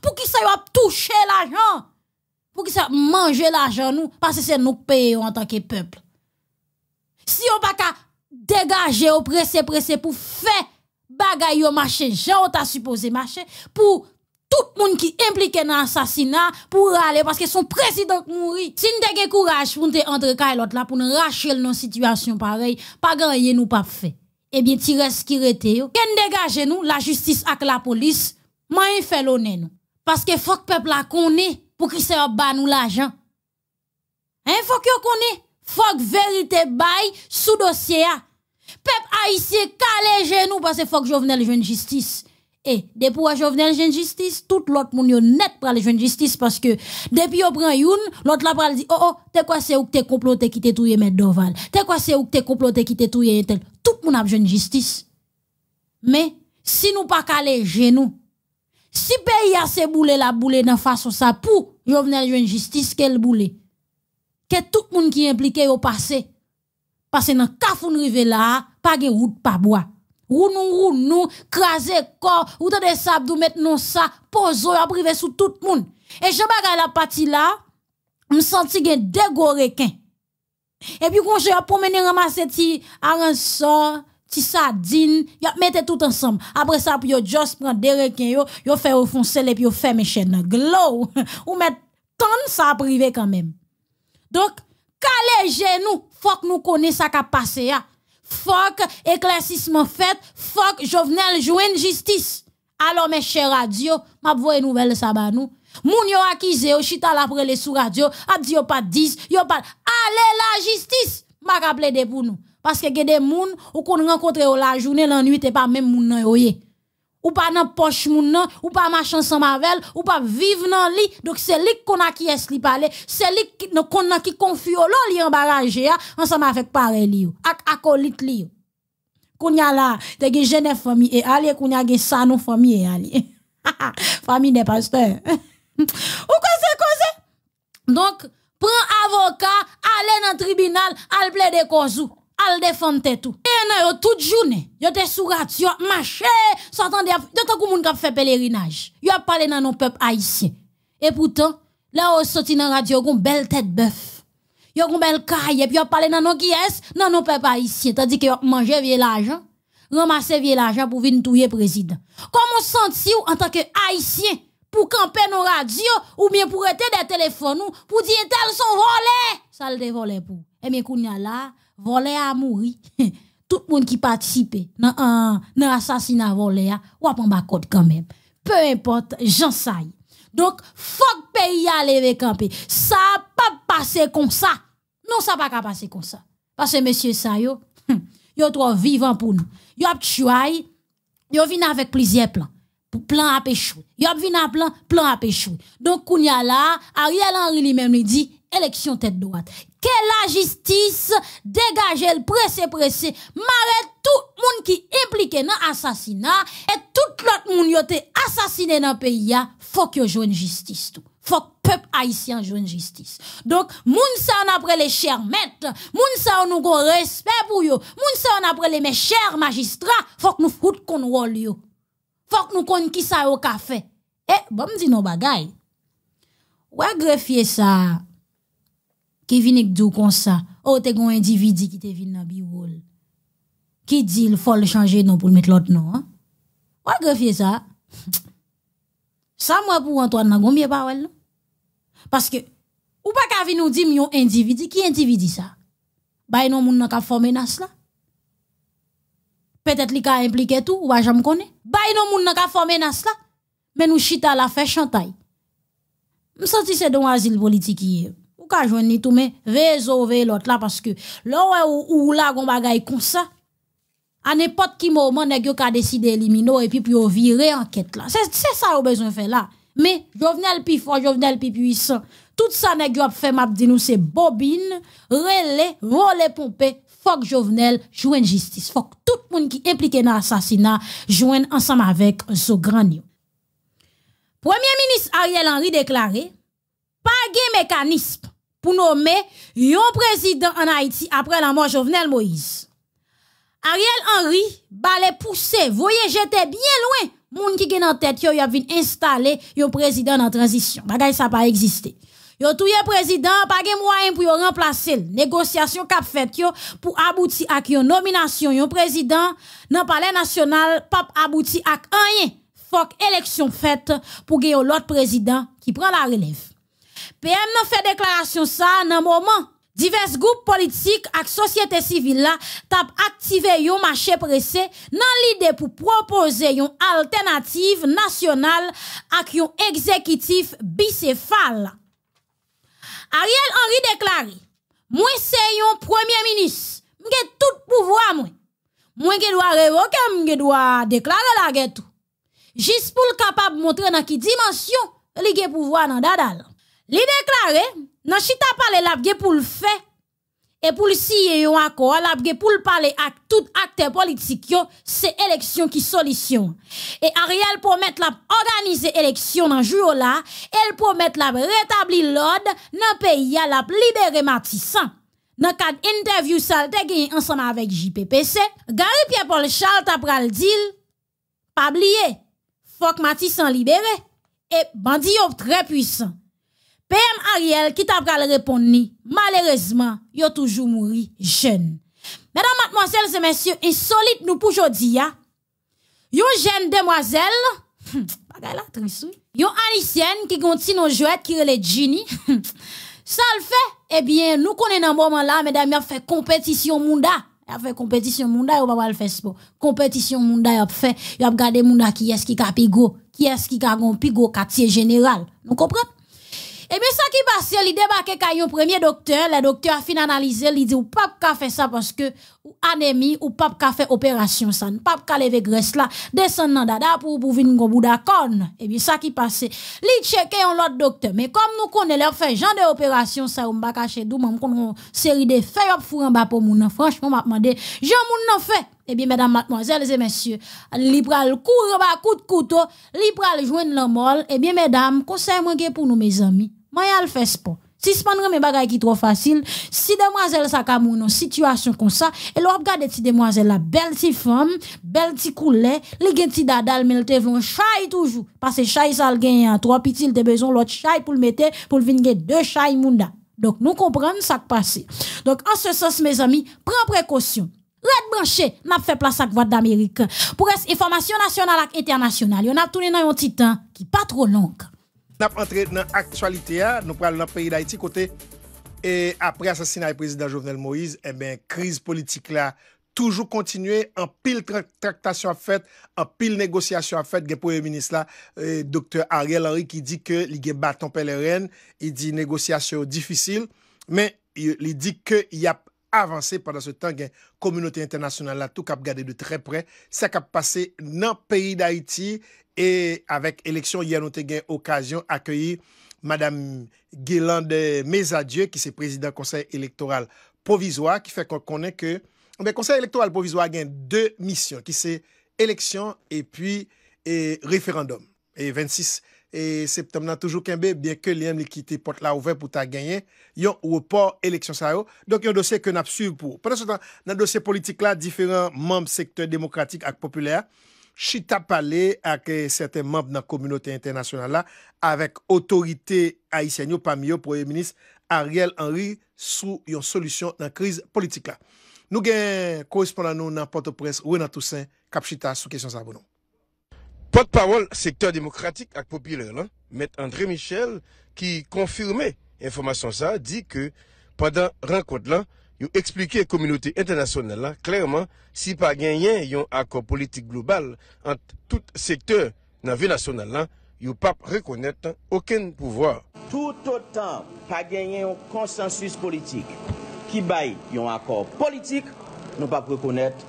pour qui ça yo a l'argent, pour qui ça manger l'argent nous, parce que c'est nous payons en tant que peuple. Si on pas qu'à dégager, oppresser, presser pour faire bagaille, au marché, genre ont t'a supposé marcher, pour tout le monde qui impliqué dans l'assassinat pour aller parce que son président mourit. Si nous avons courage pour nous entrer et l'autre là pour nous racheter dans une situation pareille, pas gagner nous pas fait. Eh bien, tirez ce qui rete yo. Ken dégage nous, la justice avec la police, moi fait l'honneur nous. Parce que faut que peuple la connaît pour qu'ils se bat nous l'argent. Hein, faut que connaît. Faut que vérité baille sous dossier. Peuple haïtien calé genou parce que faut que Jovenel jeune justice. Et depuis que Jovenel jeune justice, tout l'autre monde est net pour aller jeune justice parce que depuis on prend une, l'autre là pral dit oh oh, t'es quoi c'est ou que t'es comploté qui t'es touye mettre Doval. T'es quoi c'est ou que t'es comploté qui t'es touye tel. Tout le monde a jeune justice. Mais si nous pas caler genou, si pays a se boule la boule dans façon ça pour Jovenel jeune justice qu'elle boule. Que tout le monde qui est impliqué au passé, passé dans kafoun rive là, pas de route pas bois nous Rounou, nous, craser corps, ou t'as des sables, mettre non ça, pose à privé sous tout le monde. Et je bagaille la partie là, me senti gros requins. Et puis quand je promené ramasser ti aransor, ti sardine, y a mette tout ensemble. Après ça, puis yo just prend des requins yo, yo fait au foncé et puis yo fait mes chaînes. Glow, ou met tant ça privé quand même. Donc, calé genou, faut que nous connaissons ça qui a passé Fuck, éclaircissement fait, fuck, Jovenel jouen justice. Alors mes chers radio, m'a voye nouvelle ça ba nous. Moun yo akize yo chita la prele sous radio, a dit yo pas 10, yo pas allez la justice. M'a rappelé de pour nous parce que des moun ou qu'on rencontre la journée la nuit et pas même moun nan yo ou pas dans poche moun nan, ou pas marcher ensemble avec ou pas vivre dans lit. Donc c'est lui qu'on a qui est li parler, c'est lui qu'on a qui confie l'on li embarrassé hein, ensemble avec pareil li ak akolit li. Kounya là, te gen Genève famille et allié, a gen non famille et ha, famille des pasteurs. ou quoi c'est quoi Donc prends avocat, allez dans tribunal, al plaider cause, al défendre tout nan yo tout journée, yo te sou marché, s'entendez, de tant que moun k'ap fè pèlerinage. Yo a parlé nan non peuple haïtien. Et pourtant, là au sorti nan radio gon belle tête bœuf. Yo gon belle caille et puis yo parlé nan non qui est, nan non peuple haïtien, tandis que yo manger vieux l'argent, ramasser vieux l'argent pour venir touyer président. Comment senti ou en tant que haïtien pour camper nos radios ou bien pour être des téléphones ou pour dire tel son volés ça le volé pour. Et eh bien kounya là, volé à mourir. tout le monde qui participe dans l'assassinat assassinat volé, hein, ou en bas quand même. Peu importe, j'en sais. Donc, faut que pays aller camper. Ça pas passer comme ça. Non, ça pas passer comme ça. Parce que monsieur ça il est hum, trop vivant pour nous. Il a tué, est venu avec plusieurs plans. Plan à péchou. Yo vient à plan, plan à péchou. Donc, a là, Ariel Henry lui-même lui dit élection tête droite que la justice dégage le pressé pressé marre tout le monde qui impliqué dans l'assassinat et tout l'autre monde qui été assassiné dans le pays qu'il faut que une justice tout faut que peuple haïtien joue une justice donc moun ça on après les chers maîtres moun ça on nous respect pour yo on les mes chers magistrats faut que nous qu'on contrôle yo faut que nous connaissons qui ça au café et eh, bon me dit nos bagaille ouais greffier ça qui vient dou comme ça. Oh, t'es un individu qui te vient dans bureau. Qui dit qu'il faut le changer non pour mettre l'autre nom. Hein? Ouais, greffier ça. Ça moi pour Antoine nan pas parlé. Parce que ou pas qu'à venir nous dire un individu qui individu ça. Bah non moun n'a qui formé menace là. Peut-être les a impliqué tout ou pas jamais connais. Bah non moun n'a qui formé menace là. Mais nous chita la fait chantaille. Me si c'est dans asile politique hier ou ka tout mais résolvez l'autre là parce que là ou, ou là gon comme ça à n'importe qui moment nèg yo ka décider et puis puis virer enquête là. C'est c'est ça au besoin faire là. Mais Jovenel pi fort, Jovenel pi puissant. Tout ça nèg a fait m'a dit nous c'est bobine, relais, voler pomper faut que Jovenel en justice. Faut que tout le monde qui est impliqué dans l'assassinat joue ensemble avec grand. Premier ministre Ariel Henry déclaré, pas de mécanisme pour nommer un président en Haïti après la mort de Jovenel Moïse. Ariel Henry, balai poussé, voyez, j'étais bien loin. Moun qui gen en tête, yo, y'a installer un président en transition. Bagay ça pas existé. Yo touye président, pas gen moyen pour yo remplacer. Négociation cap fait yo pour aboutir à yon nomination yon président nan palais national pas abouti à anye Fok élection faite pour gen l'autre président qui prend la relève. PM nan fait déclaration ça nan moment. Divers groupes politiques ak sociétés civiles ont tap activé yon marché pressé nan lide pour proposer yon alternative nationale ak yon exécutif Ariel Henry déclaré Moi, c'est yon premier ministre, suis tout pouvoir mwen. Mwen gen droit revoke, mwen la getou. tout. montre nan ki dimension li suis dadal. Li deklare, nan chita le labge pou le le et pou le siye yo akor, labge pou le parler ak tout acteur politique. yo, se qui ki solution. Et Ariel promet met lab élection eleksyon nan Elle promet el rétablir la rétablir l'ordre nan peyi ya lab Dans matisan. Nan kad interview sal te gen ensemble avec JPPC, Gary Pierre-Paul Charles tapral dil, Faut fok Matisan libéré. Et bandi yo très puissant. PM Ariel qui t'a pas répondre ni malheureusement yo toujours mouri jeune. Mesdames mademoiselles et messieurs, insolite nous pour jodi a. Yon jeune demoiselle bagay hmm, la triste. Yon haïtienne qui continue nos jouet qui Ginny. Hmm, ça le fait, eh bien, nous connaissons un moment là, mesdames, il fait compétition Munda. Il a fait compétition Munda, il va le faire sport. Compétition Munda, il a fait, il a regardé Munda qui est-ce qui a pigo, qui est-ce qui a un pigo quartier général. Nous comprenons? Et eh bien, ça qui passe, il débarque quand un premier docteur, le docteur a fini d'analyser, il dit, ou pas qu'à fait ça parce que, ou anémie, ou pas qu'à faire opération ça, pas qu'à lever graisse là, descendre dans dada pour, pour venir au bout corne. Et eh bien, ça qui passe, il check un autre docteur. Mais comme nous connaissons, fait genre d'opération ça, on va cacher d'où, même qu'on série de faits, on four en bas pour moun, franchement, m'a demandé, j'en mon en fait. Eh bien, mesdames, mademoiselles et messieurs, li pral courant, ba coup de couteau, li pral joindre la molle. Eh bien, mesdames, conseil moi pour nous, mes amis. Moi, elle fait sport. Si ce pas mes bagages qui trop facile, si demoiselle ça comme une situation comme ça, et l'on regarde si demoiselle la belle petite femme, belle petite couleur, les gen dadal mais le te vont chai toujours parce que chai ça le gagne hein. trois petits il te besoin l'autre chai pour le mettre pour venir deux chai mounda. Donc nous comprenons ça qui passe. Donc en ce sens mes amis, prends précaution. Red branché, n'a fait place à voix d'Amérique. Pour information nationale et internationale, on a tourné dans un petit temps qui pas trop long. Nap entre nan aksualite ya, nou pral nan peyi da iti kote, e apre asasina e prezident Jovenel Moïse, e ben kriz politik la, toujou kontinue, an pil traktasyon a fèt, an pil negosyasyon a fèt, gen pouye minist la, e, doktor Ariel Henrique, ki di ke li gen baton pelerène, i di negosyasyon difisil, men li di ke yap... Avanse padan se tan gen komunote internasyonal la tou kap gade de tre pre, sa kap pase nan peyi da iti. E avek eleksyon, y anote gen okasyon akyeyi Madame Guilande Mezadieu ki se prezident konsey elektoral provizwa. Ki fe kon konen eh ke konsey elektoral provizwa gen de misyon ki se eleksyon epi referandom. E 26 misyon. E septem nan toujou kembe, byè ke lièm li ki te pot la ouve pou ta genyen, yon ou e por eleksyon sa yo. Donk yon dosye ke nap suiv pou. Patan sou tan nan dosye politik la, diferan mamb sektèr demokratik ak populè a, chita pale ak certain mamb nan komunote internasyonal la, avek otorite a isen yo, pa mi yo, proye minis, Ariel Henry sou yon solusyon nan kriz politik la. Nou gen korespondan nou nan poto pres, ou nan tout sen, kap chita sou kesyon sa bonon. Potpawol sektor demokratik ak popile lan, met Andre Michel ki konfirme informasyon sa, di ke padan rangkot lan, yon eksplike komunite internasyonel lan, klerman si pa genyen yon akor politik global ant tout sektor nan vi nasyonel lan, yon pap rekonnet oken pouvoar. Tout otan pa genyen yon konsensus politik ki bay yon akor politik, nou pap rekonnet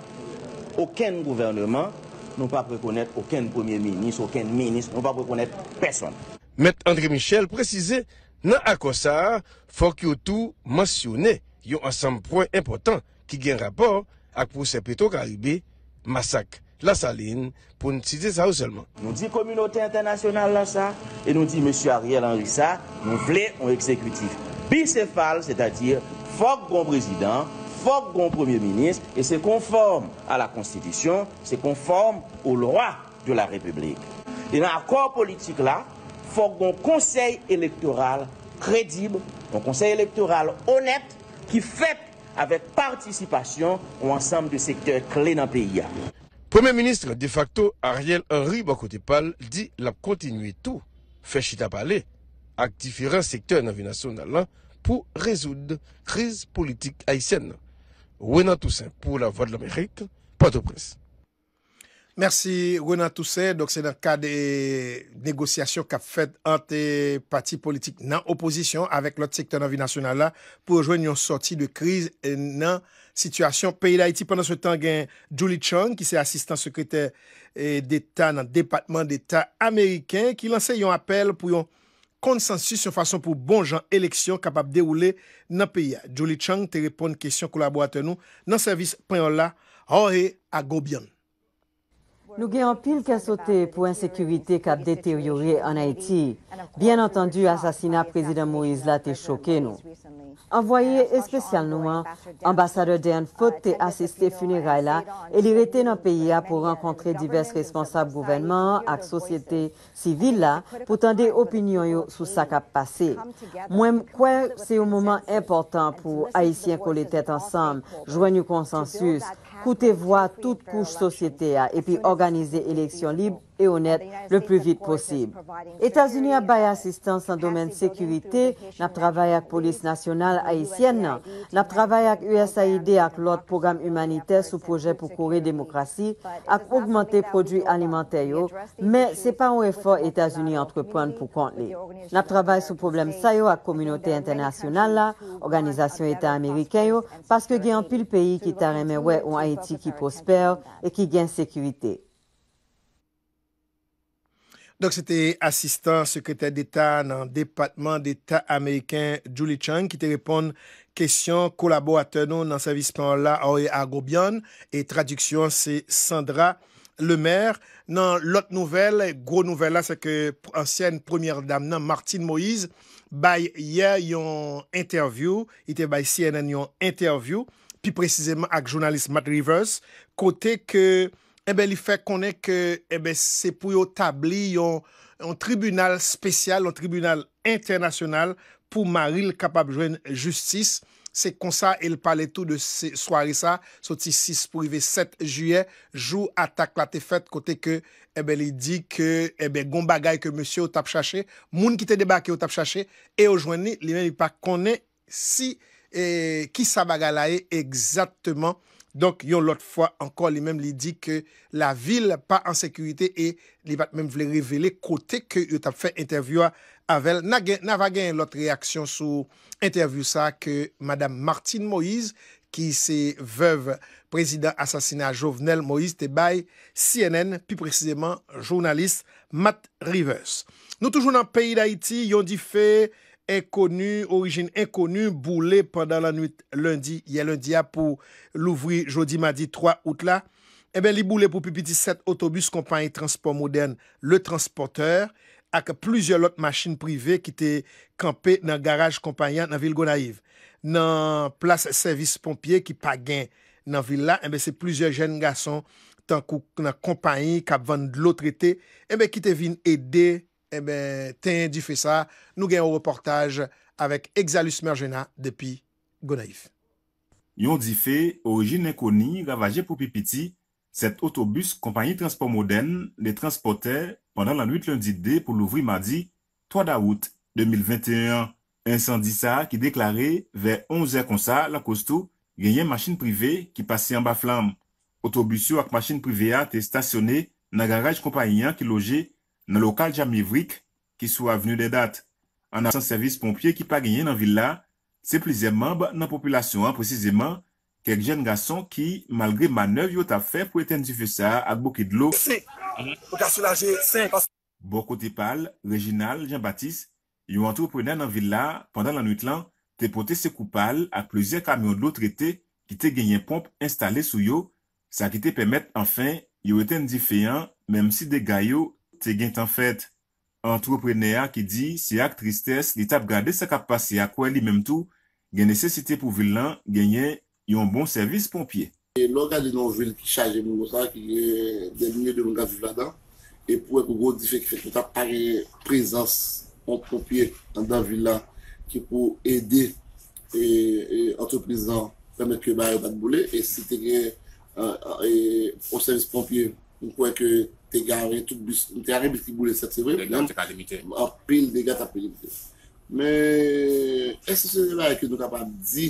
oken gouvernement, nous pas reconnaître aucun premier ministre, aucun ministre, nous pas reconnaître personne. Maître André Michel précisait, dans il faut que tout mentionné, y ensemble point important qui un rapport avec procès Petro-Caribé, massacre la saline, pour nous citer ça seulement. Nous dit communauté internationale là ça, et nous dit M. Ariel Henry nous voulons un exécutif bicéphale, c'est-à-dire fort bon président, faut gon premier ministre, et c'est conforme à la Constitution, c'est conforme aux lois de la République. Et dans l'accord politique là, faut un conseil électoral crédible, un conseil électoral honnête, qui fait avec participation au ensemble de secteurs clés dans le pays. Premier ministre de facto Ariel Henry Bokotepal dit la continuer tout, fait chita parler, avec différents secteurs dans la vie nationale pour résoudre la crise politique haïtienne. Rwenan Toussaint pou la Voix de l'Amérique, Pote Brice. Mersi, Rwenan Toussaint, se nan ka de negosyasyon ka fet ante pati politik nan oposisyon avèk lot sektor nan vi nasyonal la pou jwen yon sorti de kriz nan situasyon peyi la iti. Pendan se tan gen Julie Chong ki se asistan sekretè d'Etat nan Depatman d'Etat Ameriken ki lanse yon apel pou yon konsensi se fason pou bon jan eleksyon kapap deroule nan peya. Jolie Chang te repon kesyon kolaborate nou nan servis pen yon la. Hore a gobyan. Nou gen an pil kesote pou ansekurite kap deteryore an Haiti. Bien antondu, asasina prezident Moïse la te choke nou. Anvoye espesyal nou an, ambasadeur Den fote asiste funera la e li rete nan peyi a pou renkontre divers responsab gouvenman ak sosyete sivil la pou tende opinyon yo sou sa kap pase. Mwen mkwen se ou mouman importan pou Haitien kol etet ansam, jwen nou konsensus. koutevo a tout kouch sosyete a e pi organize eleksyon libe e honet le plu vit posib. Etasuni ap baye asistan san domen sekurite, nap travay ak polis nasyonal aisyen nan, nap travay ak USAID ak lot program humanite sou proje pou kore demokrasi, ak augmente prodwi alimenteyo, men se pa ou efor Etasuni antrepren pou kontli. Nap travay sou problem sayo ak komunote internasyonal la, organizasyon etan amerikeyo, paske gen anpil peyi ki tareme we ou Haiti ki posper e ki gen sekurite. Donk se te asistan sekretèr d'Etat nan depatman d'Etat amèyken Julie Chang ki te repon kèsyon kolabo a tè nou nan sa vispan la a ou e a gobyon e tradiksyon se Sandra Lemaire nan lot nouvel, gro nouvel la se ke ansyen premier dam nan Martine Moïse bay ye yon interview, ite bay siye nan yon interview, pi precizèman ak jounalist Matt Rivers, kote ke... ebe eh li fè konè ke eh se pou yo tabli yon tribunal spesyal, yon tribunal internasyonal pou Maril kapap jwen justice. Se konsa el pale tout de se swari sa, soti 6 pou yve 7 juye, jou atak la te fèt kote ke ebe eh li di ke ebe gon bagay ke monsye yo tab chache, moun ki te debake yo tab chache, e yo jwen li li mè li pa konè si ki sa bagay la e egzatman Donk yon lot fwa ankon li men li di ke la vil pa an sekurite e li vat men vle revele kote ke yon tap fe intervywa avel. Na vagen lot reaksyon sou intervywa sa ke madame Martine Moïse ki se vev prezident asasina jovenel Moïse Tebay, CNN, pi prezideman jounalist Matt Rivers. Nou toujoun nan peyi d'Haïti, yon di fe... ekonu, orijin ekonu, boule pandan la nwit lundi, yel lundi apou louvri jodi madi 3 outla, ebe eh li boule pou pipiti set otobus kompanyi transport modern, le transporteur, ak plusieurs lot machine privé ki te kampe nan garaj kompanyan nan vil go naiv. Nan plas servis pompye ki pagyen nan vil la, ebe se eh plusieurs jen gason tankou nan kompanyi kapvan de lot rete, ebe ki te vin ede ten eh di fe sa, nou gen yon reportaj avek Exalus Mergena depi Gonaif. Yon di fe, orijin ekoni ravaje pou pipiti, set otobus kompanyi transport modern le transporte pendant la nwit lundi de pou louvri madi 3 da wout 2021. Encendisa ki deklare ve 11 kon sa la kostou genyen machin prive ki pase yon ba flam. Otobus yo ak machin prive a te stasyone nan garaj kompanyan ki loje nan lokal Jamivrik, ki sou avenu de dat. Anan san servis pompye ki pa genye nan villa, se plize mamb nan populasyon, prezizeman, kek jen gason ki, malgre manev yo ta fe, pou eten difesa ak bokid lo. Mhm. Boko te pal, Reginal, Jean-Baptiste, yo antroprene nan villa, pandan lan nwit lan, te pote se koupal, ak plize kamyon lo trete, ki te genye pomp installe sou yo, sa ki te pemet, anfen, yo eten difeyan, mem si de gayo, te gen tan fèt antroprenea ki di si ak tristès li tap gade sa kap pasi ak wè li mèm tou gen nesesite pou villan genye yon bon servis pompye. Loka di nan vill ki chaje moun mousa ki gen denmine de moun gade villadan e pou ek ou gò di fèk fèk ki tap pari prezans pompye an dan villan ki pou edè antroprena e, e, pamèk ke barè banboulè e si te gen e, o servis pompye moun pwèk e te gare, tout bis, te gare bis ki bou leset, se vwe? De gare, te pa demite. Or, pil, de gare, ta pil. Mè, es se se la e ke nou kapap di,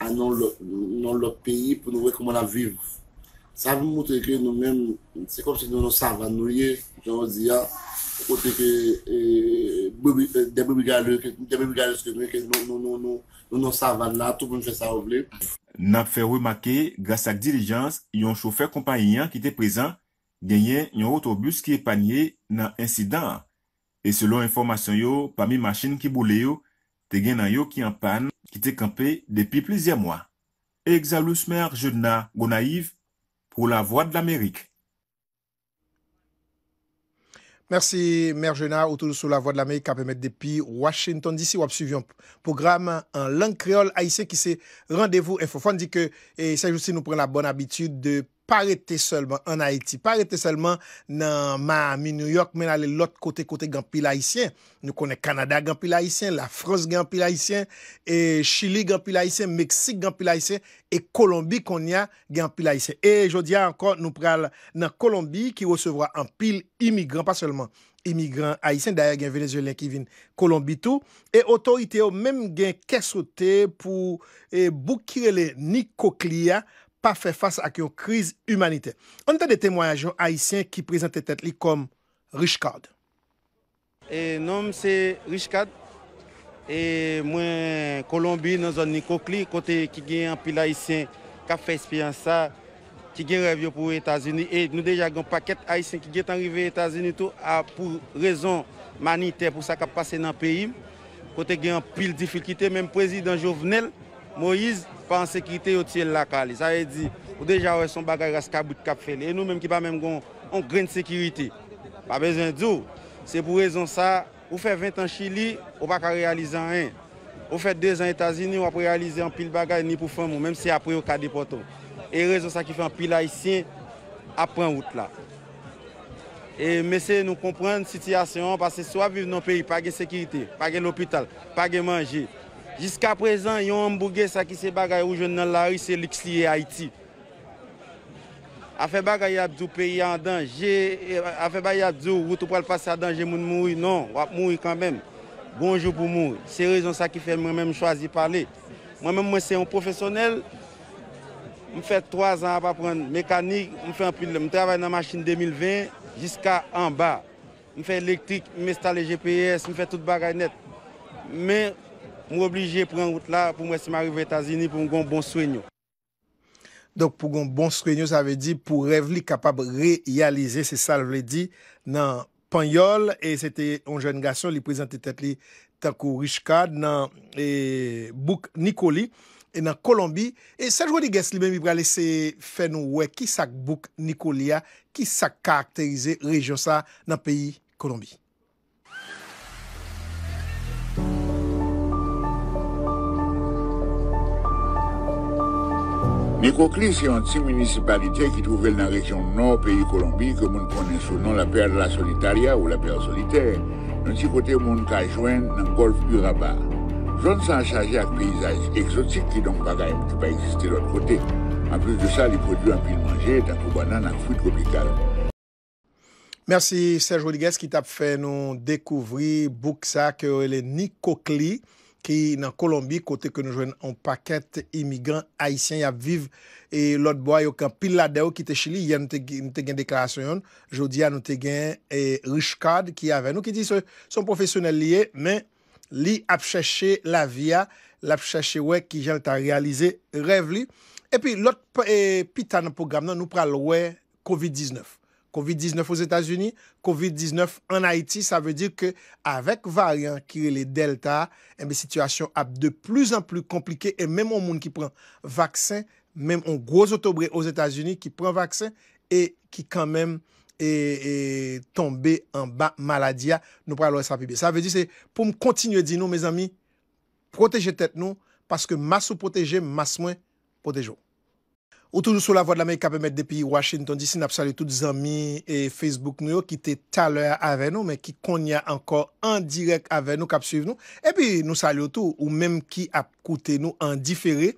an nou lop, nou lop pi, pou nou vwe kouman la viv. Sa vwe mout e kre nou men, se kom se nou nou savan nou ye, jan waziya, ou te ke, e, bebi, de bebi gare, de bebi gare se nou ye, nou, nou, nou, nou, nou savan la, tou moun fwe sa wavle. Nafè wè makè, gase ak dirijans, yon choufer kompanyen ki te prezant, genye yon otobus ki e panye nan insidan. E selon informasyon yo, pami machin ki boule yo, te gen nan yo ki an pan ki te kampe depi plizye mwa. E egzalus mer jenna gonaiv pou la voa de l'Amerik. Mersi, mer jenna, otobus pou la voa de l'Amerik, kapemet depi Washington DC. Wap suivyon program an lang kreol, aise ki se randevou e fofan di ke e sajousi nou pren la bon abitud de panye pa rete selman an Haiti, pa rete selman nan Miami, New York, men ale lot kote kote gen pil Haitien. Nou konen Kanada gen pil Haitien, la France gen pil Haitien, e Chili gen pil Haitien, Meksik gen pil Haitien, e Kolombi konya gen pil Haitien. E jodi an kon nou pral nan Kolombi ki wesevwa an pil imigran, pa selman imigran Haitien, daya gen Venezuelen ki vin Kolombi tou, e otorite yo men gen kesote pou boukirele ni kokliya pas fait face à une crise humanitaire. On a des témoignages haïtiens qui présentent tête comme Richcard. Et nom c'est Richcard. Et moi, Colombie, dans la zone Nicocli, côté qui a un pile haïtien qui a fait expérience ça, qui a rêvé pour les États-Unis. Et nous déjà un paquet haïtien qui est arrivé aux États-Unis pour raison humanitaire, pour ça qui a passé dans le pays. Côté qui a un pile difficulté, même le président Jovenel. Moïse, pas en sécurité, au ciel la Cali, Ça veut dire, déjà, ouais, son bagage à de Cap Et nous, même qui pas même on, grain de sécurité. Pas besoin de C'est pour raison ça, ou fait 20 ans Chili, ou pas réaliser rien. On fait 2 ans États-Unis, ou pas réaliser un pile bagage ni pour femme, même si après, au cas déporté. Et raison ça qui fait un pile haïtien, après route là. Et mais c'est nous comprendre la situation, parce que soit vivre dans le pays, pas de sécurité, pas de l'hôpital, pas de manger. Jusqu'à présent, a un ça qui se bagaille au jeune dans la rue, c'est luxe et Haïti. A fait pays en danger, a fait ou tout pas passer danger Non, quand même. Bonjour pour moi. C'est la raison qui fait que moi-même de parler. Moi-même, je suis un professionnel. Je fais trois ans à apprendre mécanique, je travaille dans la machine 2020 jusqu'à en bas. Je fais électrique, je m'installe GPS, je fais tout le net. Mais Mwen re obligye pren route la pou mwen seman revetazini pou mwen gwen bon swenyo. Dok pou gwen bon swenyo, sa ve di pou rev li kapab reyalize, se sa le ve di, nan Panyol. E se te onjwen gason li prezante tet li takou Richka nan Buk Nikoli e nan Kolombi. E se jwo di ges li mwen bi brale se fen nou we ki sak Buk Nikoli a, ki sak karakterize rejon sa nan peyi Kolombi. Nikokli se yon ti minisipalite ki touvel nan rejyon nou peyi Kolombi ke moun konen sou non la per la solitaria ou la per soliter. Nanti kote moun ka jwen nan golf u rabar. Joun san chaje ak peyzaj eksotik ki donk bagaym ki pa existe lout kote. An plus de sa li produ an pi manje takou banan ak fuit kopikal. Merci Serge Rodiguez ki tap fe nou dekouvri Boksa ke ou ele Nikokli. Ki nan Kolombi, kote ke nou jwen an paket imigran, haisyen yap viv, e lot boya yo kan pil la deyo ki te chili, ya nou te gen deklarasyon yon, jodi ya nou te gen e, rich card ki ave. Nou ki di son profesyonel liye, men li ap chache la via, la ap chache wey ki jel ta realize, rev li. E pi lot e, pi ta nan program nan nou pral wey COVID-19. COVID-19 aux Etats-Unis, COVID-19 en Haïti, ça veut dire qu'avec variant qui est le Delta, les eh situations sont de plus en plus compliquées et même au monde qui prend vaccins, même en gros autobre aux Etats-Unis qui prend vaccins et qui quand même est tombé en maladie, nous parlons de sa vie. Ça veut dire que pour continuer, dis-nous mes amis, protégez-vous, parce que masse ou protégez, masse ou protégez-vous. Ou toujou sou la vo de l'Amerika pe met de pi Washington disi nap sali tout zami e Facebook nou yo ki te taler ave nou men ki konya ankor an direk ave nou kap suiv nou. E pi nou sali tout ou menm ki ap koute nou an difere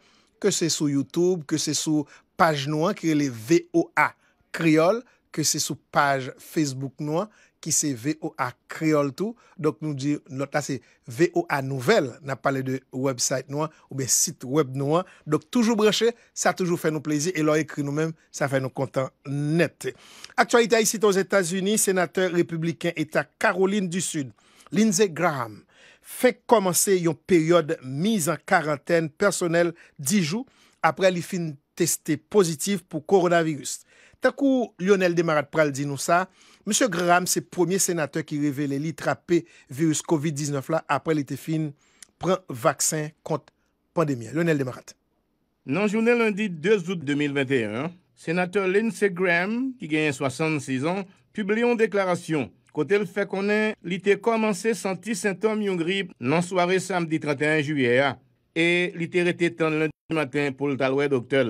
ke se sou Youtube, ke se sou page nou an ki rele VOA Kriol, ke se sou page Facebook nou an. ki se VOA Creole tou. Dok nou di, lota se VOA Nouvel, nan pale de website nouan, oube site web nouan. Dok toujou breche, sa toujou fè nou plezi, e lò ekri nou mèm, sa fè nou kontan nette. Aktualita isi ton Etats-Unis, senateur republiken etat Caroline du Sud, Lindsay Graham, fè komanse yon periode miz an karantèn personel di jou, apre li fin testè pozitif pou koronavirus. Tak ou Lionel Demarate pral di nou sa, M. Graham, c'est le premier sénateur qui révèle li trappé virus COVID-19 après l'été fin, prend vaccin contre pandémie. Lionel Demarat. Dans journée lundi 2 août 2021, sénateur Lindsey Graham, qui gagne 66 ans, publie une déclaration. Côté le fait qu'on ait il commencé commencé sentir symptômes de grippe dans la soirée samedi 31 juillet et il était arrêté lundi matin pour le talouet docteur.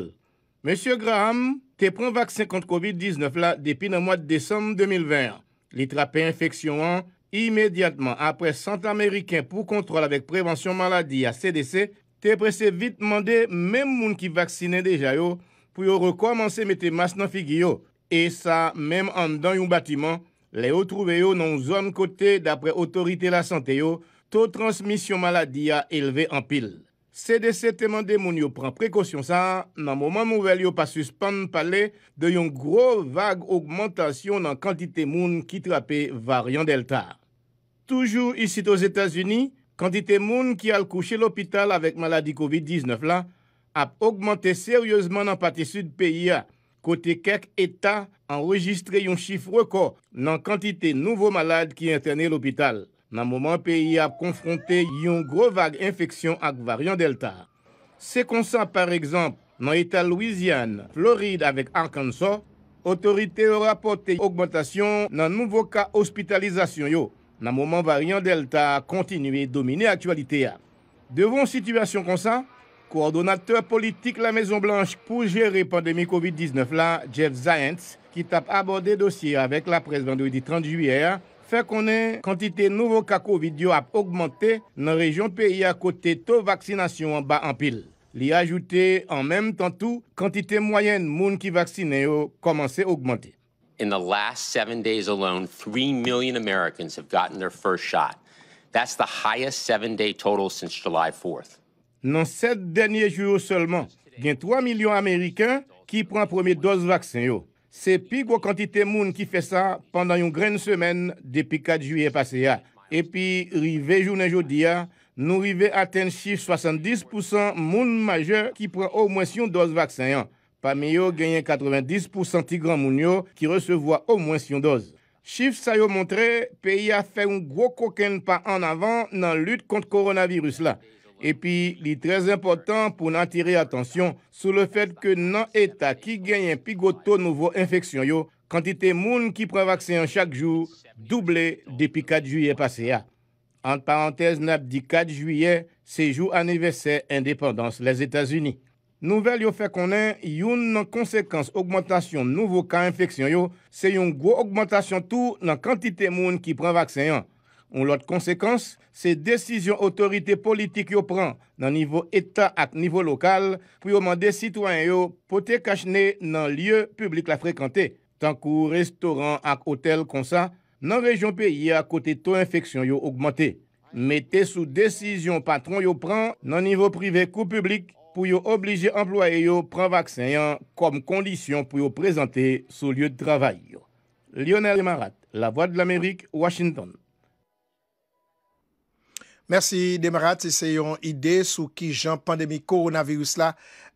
Monsieur Graham, te pran vaksin kontre COVID-19 la depi nan mwad desanm 2021. Li trape infeksyon an, imediatman apre Sant Ameriken pou kontrol avèk prevensyon maladi a CDC, te prese vit mande menm moun ki vaksine deja yo pou yo rekomansi mette mas nan figi yo. E sa, menm an dan yon batiman, le yo trouve yo nan zon kote dapre otorite la sante yo, to transmisyon maladi a elve an pil. Se de seteman de moun yo pran prekosyon sa, nan mouman mouvel yo pa suspande pale de yon gro vage augmentation nan kantite moun ki trape variant delta. Toujou isite o Zetasuni, kantite moun ki al kouche lopital avek maladi COVID-19 la ap augmente seryosman nan pati sud peya kote kek eta an registre yon chif reko nan kantite nouvo malade ki entene lopital. nan mouman peyi ap konfronte yon grovage infeksyon ak variant Delta. Se konsan par ekzamp nan eta Louisiane, Floride avek Arkansas, otorite ou rapote yon augmentation nan mouvo ka hospitalizasyon yo, nan mouman variant Delta kontinuye domine aktualite ya. Devon situasyon konsan, koordinateur politik la Maison Blanche pou jere pandemi COVID-19 la Jeff Zients, ki tap aborde dosye avek la pres vendou di 30 juyer, Fè konen, kantite nouvo kakovid yo ap augmante nan rejon peyi akote to vaksinasyon an ba an pil. Li ajoute an menm tan tou, kantite moyen moun ki vaksine yo komanse augmante. In the last 7 days alone, 3 million Americans have gotten their first shot. That's the highest 7-day total since July 4th. Nan 7 denye juyo seulement, gen 3 milyon Amerikan ki pren premier dose vaksin yo. Se pi gwo kantite moun ki fe sa, pandan yon gren semen depi 4 juye pase ya. Epi, rive jounen jodi ya, nou rive aten chif 70% moun maje ki pren o mwen syon doz vaksen yan. Pa me yo genyen 90% ti gran moun yo ki resevo a o mwen syon doz. Chif sa yo montre, pe ya fe yon gwo koken pa an avan nan lut kont koronavirus la. Epi, li trez important pou nan tire atensyon sou le fet ke nan eta ki genyen pi goto nouvo infeksyon yo, kantite moun ki pren vaksiyon chak jou, double depi 4 juye pase ya. Ante parantez nap di 4 juye, se jou anevese independans les Etats-Unis. Nouvel yo fe konen, yon nan konsekans augmentation nouvo ka infeksyon yo, se yon gwo augmentation tou nan kantite moun ki pren vaksiyon. Ou lot konsekans, se desisyon otorite politik yo pran nan nivou etat ak nivou lokal pou yo mande sitwany yo pote kachne nan liyo publik la frekante. Tankou restoran ak otel konsa, nan rejon peyi akote to infeksyon yo augmante. Me te sou desisyon patron yo pran nan nivou privé kou publik pou yo oblije employe yo pran vaksenyan kom kondisyon pou yo prezante sou liyo travay yo. Lionel Marat, La Voix de l'Amérique, Washington. Mersi Demarat, se se yon ide sou ki jan pandemi koronavirus la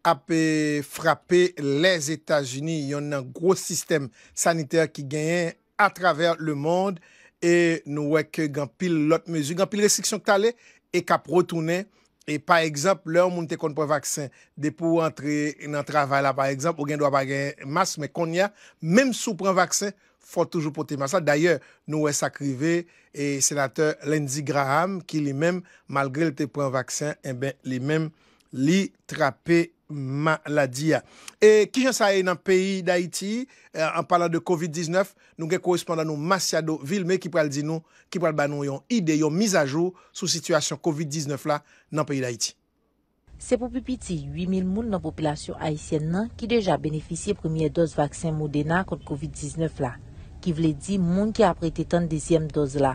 ap pe frape les Etats-Unis. Yon nan gros sistem saniter ki genyen a traver le mond e nou wek gen pil lot mezu. Gen pil restriksyon ki tale e kap rotounen. E pa ekzamp, lè ou moun te kon pre vaksen, de pou antre nan travay la pa ekzamp, ou gen dwa pa gen mas, me kon ya, menm sou pre vaksen. Fon toujou pou te mwasa. D'ayè, nou wè sakrive, senatèr Lenzi Graham, ki li mèm, malgré li te pren vaksin, li eh mèm li trape maladia. Ki jansayè nan peyi d'Haïti, an euh, palan de COVID-19, nou gen korespondan nou Masiado Vilme, ki pral di nou, ki pral ban nou yon ide, yon miz ajou sou situasyon COVID-19 la nan peyi d'Haïti. Se pou pipiti, 8000 moun nan popilasyon Haitien nan ki deja benefisye premier dos vaksin Modena kont COVID-19 la. ki vle di moun ki ap rete tan dezyem doz la.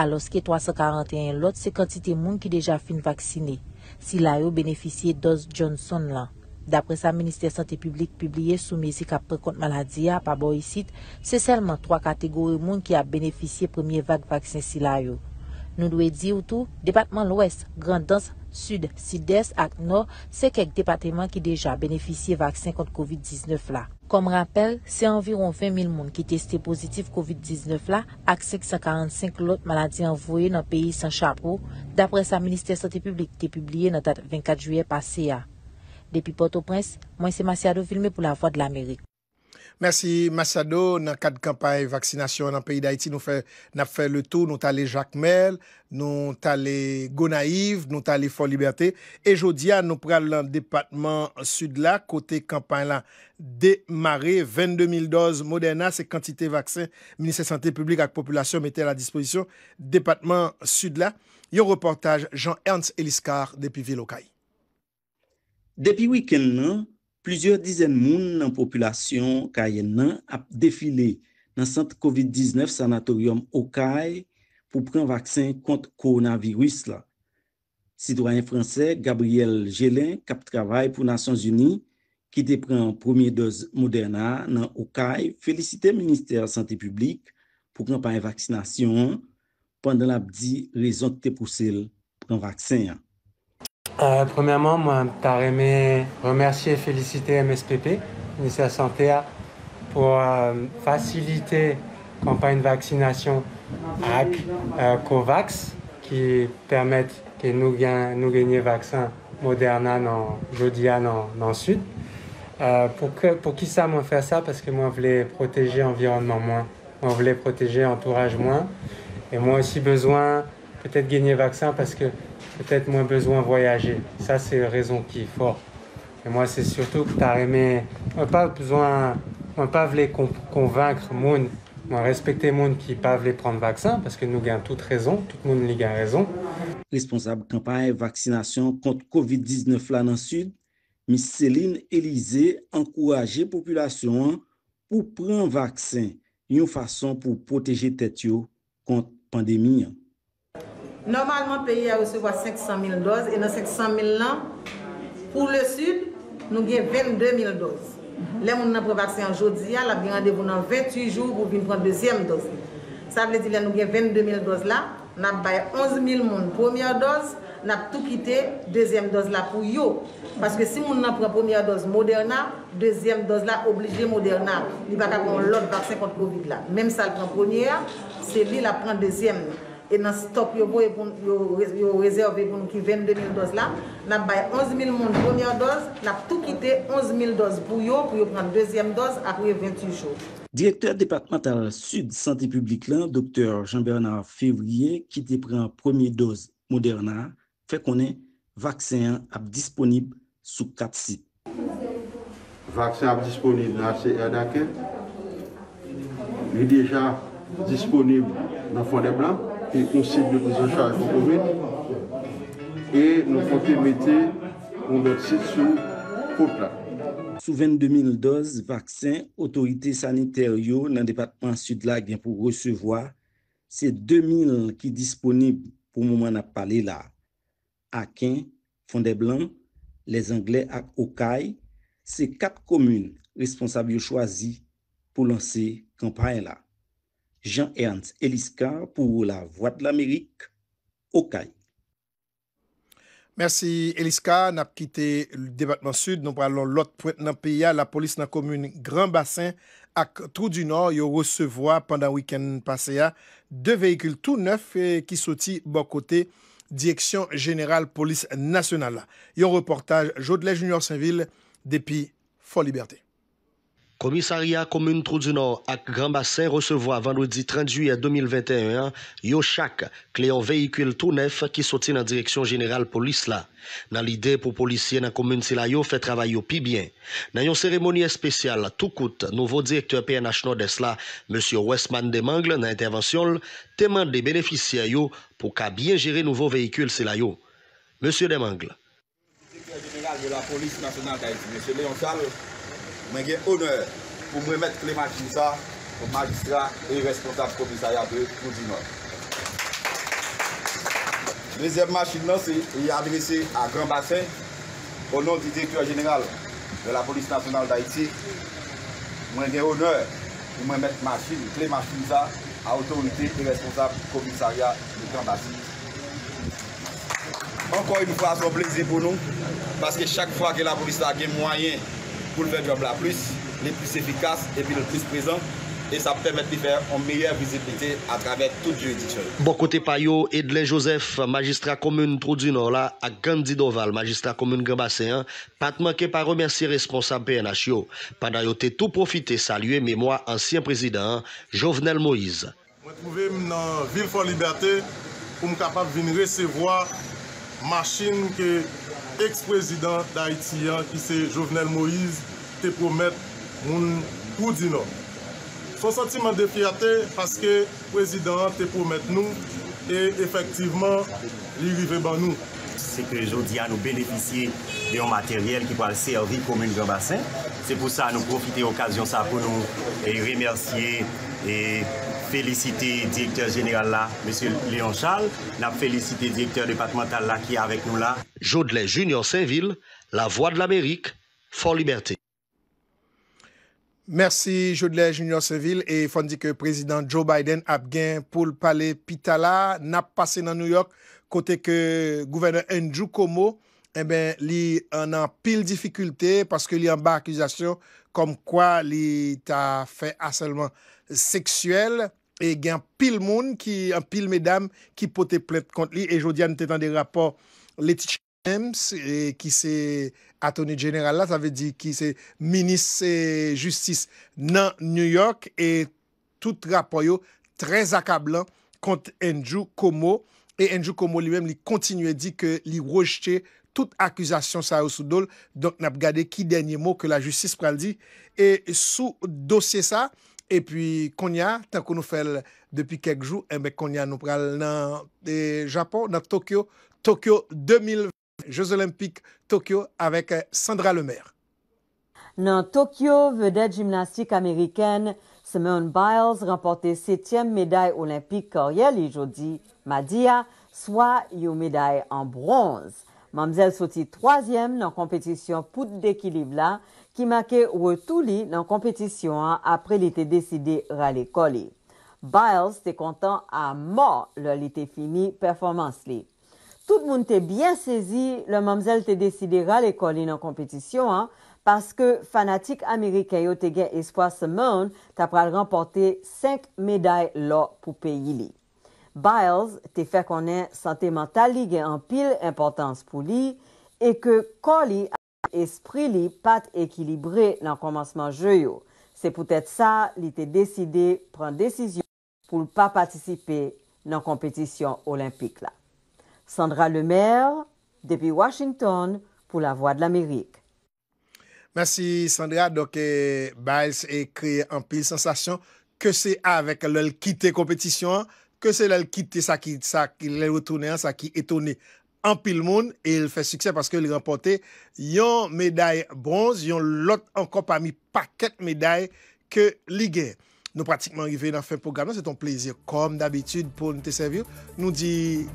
A loske 341 lot, se kantite moun ki deja fin vaksine. Si la yo benefisye doz Johnson la. Dapre sa, Ministere Santé Publique publie sou mezi ka prekont maladi ap abo yisit, se selman 3 kategori moun ki ap benefisye premye vak vaksin si la yo. Nou dwe di ou tou, depatman lwes, grandans, sud, sides ak nor, se kek depatman ki deja benefisye vaksin kont COVID-19 la. Kom rappel, se environ 20.000 moun ki testi pozitif COVID-19 la, ak 545 lot maladi anvoye nan peyi san chapo, dapre sa Ministere Santé Publique te publie nan tat 24 juye pase ya. Depi Port-au-Prince, mwen se Masiado Vilme pou la Voix de l'Amérique. Mersi, Masado, nan kat kampanye vaksinasyon nan peyi d'Haïti, nou fè le tou, nou talè Jacques Merle, nou talè Gonaïv, nou talè Fort Liberté. E jodia, nou pral nan Depatman Sud-Lat, kote kampanye la, demare 22 000 doz Moderna, se kantite vaksin, Ministre Santé Publique ak Populasyon mette la disposisyon, Depatman Sud-Lat. Yon reportaj, Jean-Ernst Eliscar, depi Vélo-Kaï. Depi wikend nan, Plouzyor dizen moun nan populasyon kayen nan ap defile nan sante COVID-19 sanatorium Okai pou pren vaksen kont koronavirwis la. Sidwayen franse, Gabriel Jelin, kap travay pou Nasyons Uni, ki depren premier doz Moderna nan Okai, felisite Ministere Santé Publique pou pren vaksenasyon panden ap di rezonte pou sel pren vaksen ya. Euh, premièrement, moi, par aimé remercier et féliciter MSPP, ministère Santé, pour euh, faciliter campagne de vaccination avec euh, COVAX, qui permettent que nous, nous gagnions vaccin Moderna dans Jodia, dans, le Sud. pour, que, pour qui ça, moi, faire ça Parce que moi, je voulais protéger l'environnement moins, moi, je voulais protéger l'entourage moins. Et moi aussi, besoin peut-être gagner vaccin parce que peut-être moins besoin de voyager. Ça, c'est une raison qui est forte. Et moi, c'est surtout que tu as aimé. On pas besoin. On pas voulu convaincre monde. On respecter monde qui pas voulu prendre vaccin parce que nous gagnons toute raison. Tout le monde a raison. Responsable campagne vaccination contre COVID-19 là dans le Sud, Miss Céline Élysée encourager population pour prendre vaccin. Une façon pour protéger tête contre pandémie. Normalement, le pays a reçu 500 000 doses et dans 500 000 là, pour le sud, nous avons 22 000 doses. Les gens qui ont vaccin aujourd'hui, ils ont rendez-vous dans 28 jours pour prendre la deuxième dose. Ça veut dire que nous avons 22 000 doses là, nous avons 11 000 personnes première dose, nous avons tout quitté, deuxième dose là pour eux. Parce que si nous avons la première dose Moderna, deuxième dose là obligé Moderna, il n'y a pas l'autre vaccin contre le Covid là. Même si elle prend première, c'est lui qui prend deuxième et dans stop yo pour réservé pour qui 22 000 doses là n'a 11 000 monde première dose n'a tout quitté 11 000 doses pour yo pour yo prendre deuxième dose après 28 jours Directeur départemental Sud Santé publique Dr. docteur Jean-Bernard Février qui te la première dose Moderna fait qu'on est vaccin disponible sous quatre sites vaccin est disponible dans CR Dakar il est déjà disponible dans Fond Blanc, e konsilio de zojwa akonkomin, e nou pote mette pou not sit sou poupla. Sou 22000 doz vaksen, otorite saniter yo nan depatman sud la gen pou resevoa, se 2000 ki disponib pou mouman ap pale la, a ken Fondeblan, les Anglais ak Okai, se 4 komune responsable yo chwazi pou lanse kampanye la. Jean-Ernst Eliska, pou la Voix de l'Amérique, Okaï. Mersi Eliska, na pkite debatman sud, nou pralon lot pwet nan piya, la polis nan komoun Gran Bassin ak Trou du Nord, yo resevoa pandan wikend paseya, de vehikul tou neuf ki soti bon kote, Direksyon General Polis Nasional. Yo reportaj, Jodlej, New York Saint-Ville, Depi, Fon Liberté. Komisariya Komoun Trou du Nord ak Grand Bassin recevo avanoudi 30 juye 2021 yo chak kleyon veyikil tou nef ki soti nan direksyon jeneral polis la. Nan lide pou polisye nan komoun si la yo fe travay yo pi bien. Nan yon seremonye spesyal tou kout nouvo direktor PNH Nordes la, Monsiou Westman Demangle nan intervensyon l teman de beneficia yo pou ka bien jere nouvo veyikil si la yo. Monsiou Demangle. Monsiou Monsiou Monsiou Monsiou Monsiou Monsiou Monsiou Monsiou Monsiou Monsiou Monsiou Monsiou Monsiou Monsiou Monsiou Monsiou Monsiou Monsiou Monsiou Mons mwen gen onèr pou mwen mèt klemachin sa pou magistrat e responsab komisaryat de Foudinot. Dezem machin nan se y adrese a Granbassin pou nou di dekour general de la Polis Nationale d'Haïti mwen gen onèr pou mwen mèt machin klemachin sa a otorite e responsab komisaryat de Granbassin. Ankon y mou fwa zon blèze pou nou paske chak fwa gen la Polis Nationale gen mwen yèn poulver job la plus, le plus efficace, le plus présent, et sa pou temet li fer an meyèr vizibilite a traver tout juriditio. Boko te payo, Edlen Joseph, magistrat komoun Trou du Nord la, a Gandhi Doval, magistrat komoun Gambasséen, patman ke pa remersi responsable PNH yo. Pada yo te tou profite salye mèmoua ansyen prezident Jovenel Moïse. Mwen trouve m nan Ville Foy Liberté pou m kapab vini recevo maschine ke ex-président d'Haïti qui c'est Jovenel Moïse te promet moun coup di nord Son sentiment de que le président te promet nous et effectivement il rive nous. nou. que que dis à nous bénéficier de matériel qui va servir servir comme Grand Bassin, c'est pour ça ça nous profite pour pour pour et remercier et Felicite direktor general la, monsieur Léon Charles. Nap felicite direktor départemental la ki avèk nou la. Joudelè Junior Saint-Ville, la voie de l'Amérique, font liberté. Merci Joudelè Junior Saint-Ville. Fondi ke prezident Joe Biden ap gen pou l'palè Pitala nap pase nan New York kote ke gouverneur Andrew Cuomo, eh li an an pil difficulté paske li an ba akizasyon kom kwa li ta fè aselman. seksuel, e gen pil moun, ki, an pil medam, ki pote plet kont li, e jodi an te tan de rapor, Letitia James, e ki se, a toni general la, sa ve di, ki se, minis, se, justis, nan New York, e tout rapor yo, trez akablan, kont Andrew Como, e Andrew Como li men, li kontinu e di, ke li rojte, tout akusasyon sa yo sou dole, donk nap gade, ki denye mou, ke la justis pral di, e sou dosye sa, an, E pi Konya, tankou nou fel depi kek jou, e eh mbe Konya nou pral nan eh, Japon, nan Tokyo, Tokyo 2020, Jeuz Olympique Tokyo, avek eh, Sandra Lemaire. Nan Tokyo, vedè jimnastik Ameriken, Simone Biles remportè setyem meday olympik koryel i jodi Madia, swa yo meday an bronze. Mamzel soti troasyem nan kompetisyon pout dekilib la, ki make wotou li nan kompetisyon an apre li te deside rale koli. Biles te kontan a mor loli te fini performans li. Tout moun te byen sezi, le mamzel te deside rale koli nan kompetisyon an, paske fanatik Amerike yo te gen espwa semen, ta pral rempote 5 meday lo pou peyi li. Biles te fe konen sante mental li gen an pil importans pou li, e ke koli apreli. espril li pat ekilibre nan komansman jeyo. Se pou tèt sa, li te deside pran desisyon pou l pa patisipe nan kompetisyon olimpik la. Sandra Lemer, Depi Washington, pou la Voix de l'Amérique. Mersi Sandra, doke eh, Biles e kre anpil sensasyon ke se avèk lel kite kompetisyon, ke se lel kite sa ki lel wotounen, sa ki etounen. En pile moun, il fait succès parce que il remporté yon médaille bronze, yon lot encore parmi paquet médailles que que Nous pratiquement pratiquement pratiquement arrivés programme, fin du programme. C'est ton plaisir, comme d'habitude, pour nous te servir. nous dit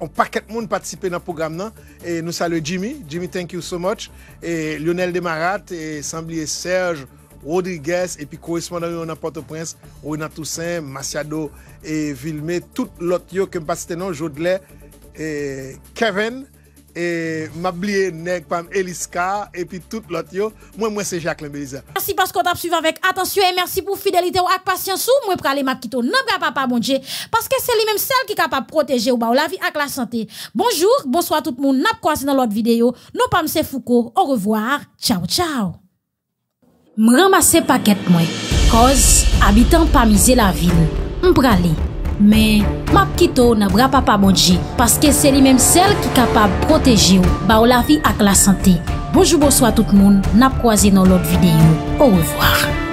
on paquet moun patisipe dans programme nan, programme. Nous saluons Jimmy, Jimmy thank you so much, et Lionel Demarat, et Samblier Serge, Rodriguez, et puis correspondant nan Port-au-Prince, Rona Toussaint, Maciado et Vilme, tout lot yo que pas nom, Jodler, et Kevin et m'ablier nèg pam Eliska et puis tout l'autre moi moi c'est Jacques Beliza merci parce qu'on t'a suivi avec attention et merci pour fidélité ou patience ou moi pralé m'a quitté nan papa bon Dieu parce que c'est lui même seul qui capable protéger ou ba la vie avec la santé bonjour bonsoir tout le monde n'a croisé dans l'autre vidéo non pam c'est Foucault au revoir ciao ciao vais ramasser paquet moi cause habitant pas miser la ville aller. Men, map kito na bra papamonji, paske se li menm sel ki kapab proteji ou, ba ou la fi ak la sante. Bonjou bonso a tout moun, nap kwa zi nan lot videyo. Ou revoar.